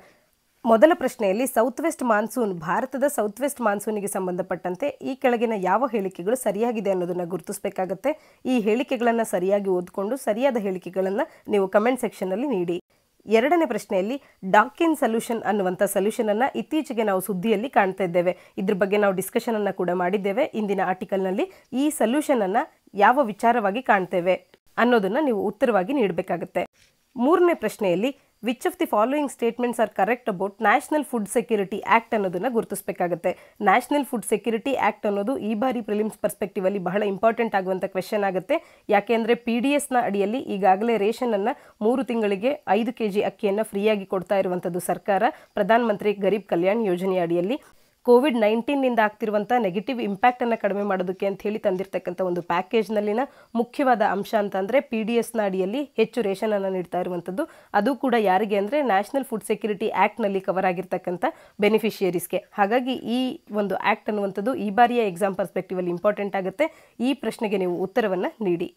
Speaker 1: ಮೊದಲ ಪ್ರಶ್ನೆಯಲ್ಲಿ ಸೌತ್ ವೆಸ್ಟ್ ಮಾನ್ಸೂನ್ ಭಾರತದ ಸೌತ್ ವೆಸ್ಟ್ ಮಾನ್ಸೂನಿಗೆ ಸಂಬಂಧಪಟ್ಟಂತೆ ಈ ಕೆಳಗಿನ ಯಾವ ಹೇಳಿಕೆಗಳು ಸರಿಯಾಗಿದೆ ಅನ್ನೋದನ್ನು ಗುರುತಿಸಬೇಕಾಗತ್ತೆ ಈ ಹೇಳಿಕೆಗಳನ್ನು ಸರಿಯಾಗಿ ಓದಿಕೊಂಡು ಸರಿಯಾದ ಹೇಳಿಕೆಗಳನ್ನು ನೀವು ಕಮೆಂಟ್ ಸೆಕ್ಷನ್ನಲ್ಲಿ ನೀಡಿ ಎರಡನೇ ಪ್ರಶ್ನೆಯಲ್ಲಿ ಡಾಕಿನ್ ಸೊಲ್ಯೂಷನ್ ಅನ್ನುವಂಥ ಅನ್ನು ಇತ್ತೀಚೆಗೆ ನಾವು ಸುದ್ದಿಯಲ್ಲಿ ಕಾಣ್ತಾ ಇದ್ದೇವೆ ಇದ್ರ ಬಗ್ಗೆ ನಾವು ಅನ್ನು ಕೂಡ ಮಾಡಿದ್ದೇವೆ ಇಂದಿನ ಆರ್ಟಿಕಲ್ನಲ್ಲಿ ಈ ಅನ್ನು ಯಾವ ವಿಚಾರವಾಗಿ ಕಾಣ್ತೇವೆ ಅನ್ನೋದನ್ನು ನೀವು ಉತ್ತರವಾಗಿ ನೀಡಬೇಕಾಗುತ್ತೆ ಮೂರನೇ ಪ್ರಶ್ನೆಯಲ್ಲಿ which of the following statements are correct about national food security act ಅನ್ನೋದನ್ನ ಗುರುತಿಸಬೇಕಾಗುತ್ತೆ ನ್ಯಾಷನಲ್ ಫುಡ್ ಸೆಕ್ಯೂರಿಟಿ ಆಕ್ಟ್ ಅನ್ನೋದು ಈ ಬಾರಿ ಪ್ರಿಲಿಮ್ಸ್ ಪರ್ಸ್ಪೆಕ್ಟಿವ್ ಅಲ್ಲಿ ಬಹಳ ಇಂಪಾರ್ಟೆಂಟ್ ಆಗುವಂತ ಕ್ವೆಶನ್ ಆಗುತ್ತೆ ಯಾಕೆಂದ್ರೆ ಪಿ ಡಿ ಎಸ್ ನ ಅಡಿಯಲ್ಲಿ ಈಗಾಗಲೇ ರೇಷನ್ ಅನ್ನ ಮೂರು ತಿಂಗಳಿಗೆ ಐದು ಕೆಜಿ ಅಕ್ಕಿಯನ್ನು ಫ್ರೀಯಾಗಿ ಕೊಡ್ತಾ ಇರುವಂತದ್ದು ಸರ್ಕಾರ ಪ್ರಧಾನಮಂತ್ರಿ ಗರೀಬ್ ಕಲ್ಯಾಣ್ ಯೋಜನೆಯ ಅಡಿಯಲ್ಲಿ ಕೋವಿಡ್ ನೈನ್ಟೀನ್ನಿಂದ ಆಗ್ತಿರುವಂಥ ನೆಗೆಟಿವ್ ಇಂಪ್ಯಾಕ್ಟನ್ನು ಕಡಿಮೆ ಮಾಡೋದಕ್ಕೆ ಅಂತ ಹೇಳಿ ತಂದಿರತಕ್ಕಂಥ ಒಂದು ಪ್ಯಾಕೇಜ್ನಲ್ಲಿನ ಮುಖ್ಯವಾದ ಅಂಶ ಅಂತಂದರೆ ಪಿ ಡಿ ಎಸ್ನ ಅಡಿಯಲ್ಲಿ ಹೆಚ್ಚು ರೇಷನನ್ನು ನೀಡ್ತಾ ಇರುವಂಥದ್ದು ಅದು ಕೂಡ ಯಾರಿಗೆ ಅಂದರೆ ನ್ಯಾಷನಲ್ ಫುಡ್ ಸೆಕ್ಯೂರಿಟಿ ಆ್ಯಕ್ಟ್ನಲ್ಲಿ ಕವರ್ ಆಗಿರ್ತಕ್ಕಂಥ ಬೆನಿಫಿಷಿಯರೀಸ್ಗೆ ಹಾಗಾಗಿ ಈ ಒಂದು ಆ್ಯಕ್ಟ್ ಅನ್ನುವಂಥದ್ದು ಈ ಬಾರಿಯ ಎಕ್ಸಾಮ್ ಅಲ್ಲಿ ಇಂಪಾರ್ಟೆಂಟ್ ಆಗುತ್ತೆ ಈ ಪ್ರಶ್ನೆಗೆ ನೀವು ಉತ್ತರವನ್ನು ನೀಡಿ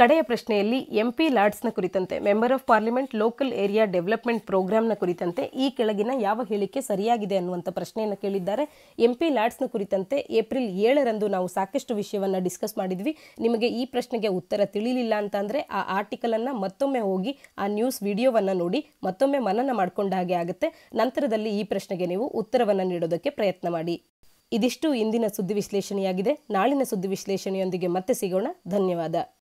Speaker 1: ಕಡೆಯ ಪ್ರಶ್ನೆಯಲ್ಲಿ ಎಂಪಿ ಲಾಡ್ಸ್ನ ಕುರಿತಂತೆ member of parliament local area development ಪ್ರೋಗ್ರಾಮ್ನ ಕುರಿತಂತೆ ಈ ಕೆಳಗಿನ ಯಾವ ಹೇಳಿಕೆ ಸರಿಯಾಗಿದೆ ಅನ್ನುವಂಥ ಪ್ರಶ್ನೆಯನ್ನು ಕೇಳಿದ್ದಾರೆ ಎಂಪಿ ಲಾಡ್ಸ್ನ ಕುರಿತಂತೆ ಏಪ್ರಿಲ್ ಏಳರಂದು ನಾವು ಸಾಕಷ್ಟು ವಿಷಯವನ್ನು ಡಿಸ್ಕಸ್ ಮಾಡಿದ್ವಿ ನಿಮಗೆ ಈ ಪ್ರಶ್ನೆಗೆ ಉತ್ತರ ತಿಳಿಲಿಲ್ಲ ಅಂತ ಅಂದರೆ ಆ ಆರ್ಟಿಕಲನ್ನು ಮತ್ತೊಮ್ಮೆ ಹೋಗಿ ಆ ನ್ಯೂಸ್ ವಿಡಿಯೋವನ್ನು ನೋಡಿ ಮತ್ತೊಮ್ಮೆ ಮನನ ಮಾಡಿಕೊಂಡ ಹಾಗೆ ಆಗುತ್ತೆ ನಂತರದಲ್ಲಿ ಈ ಪ್ರಶ್ನೆಗೆ ನೀವು ಉತ್ತರವನ್ನು ನೀಡೋದಕ್ಕೆ ಪ್ರಯತ್ನ ಮಾಡಿ ಇದಿಷ್ಟು ಇಂದಿನ ಸುದ್ದಿ ವಿಶ್ಲೇಷಣೆಯಾಗಿದೆ ನಾಳಿನ ಸುದ್ದಿ ವಿಶ್ಲೇಷಣೆಯೊಂದಿಗೆ ಮತ್ತೆ ಸಿಗೋಣ ಧನ್ಯವಾದ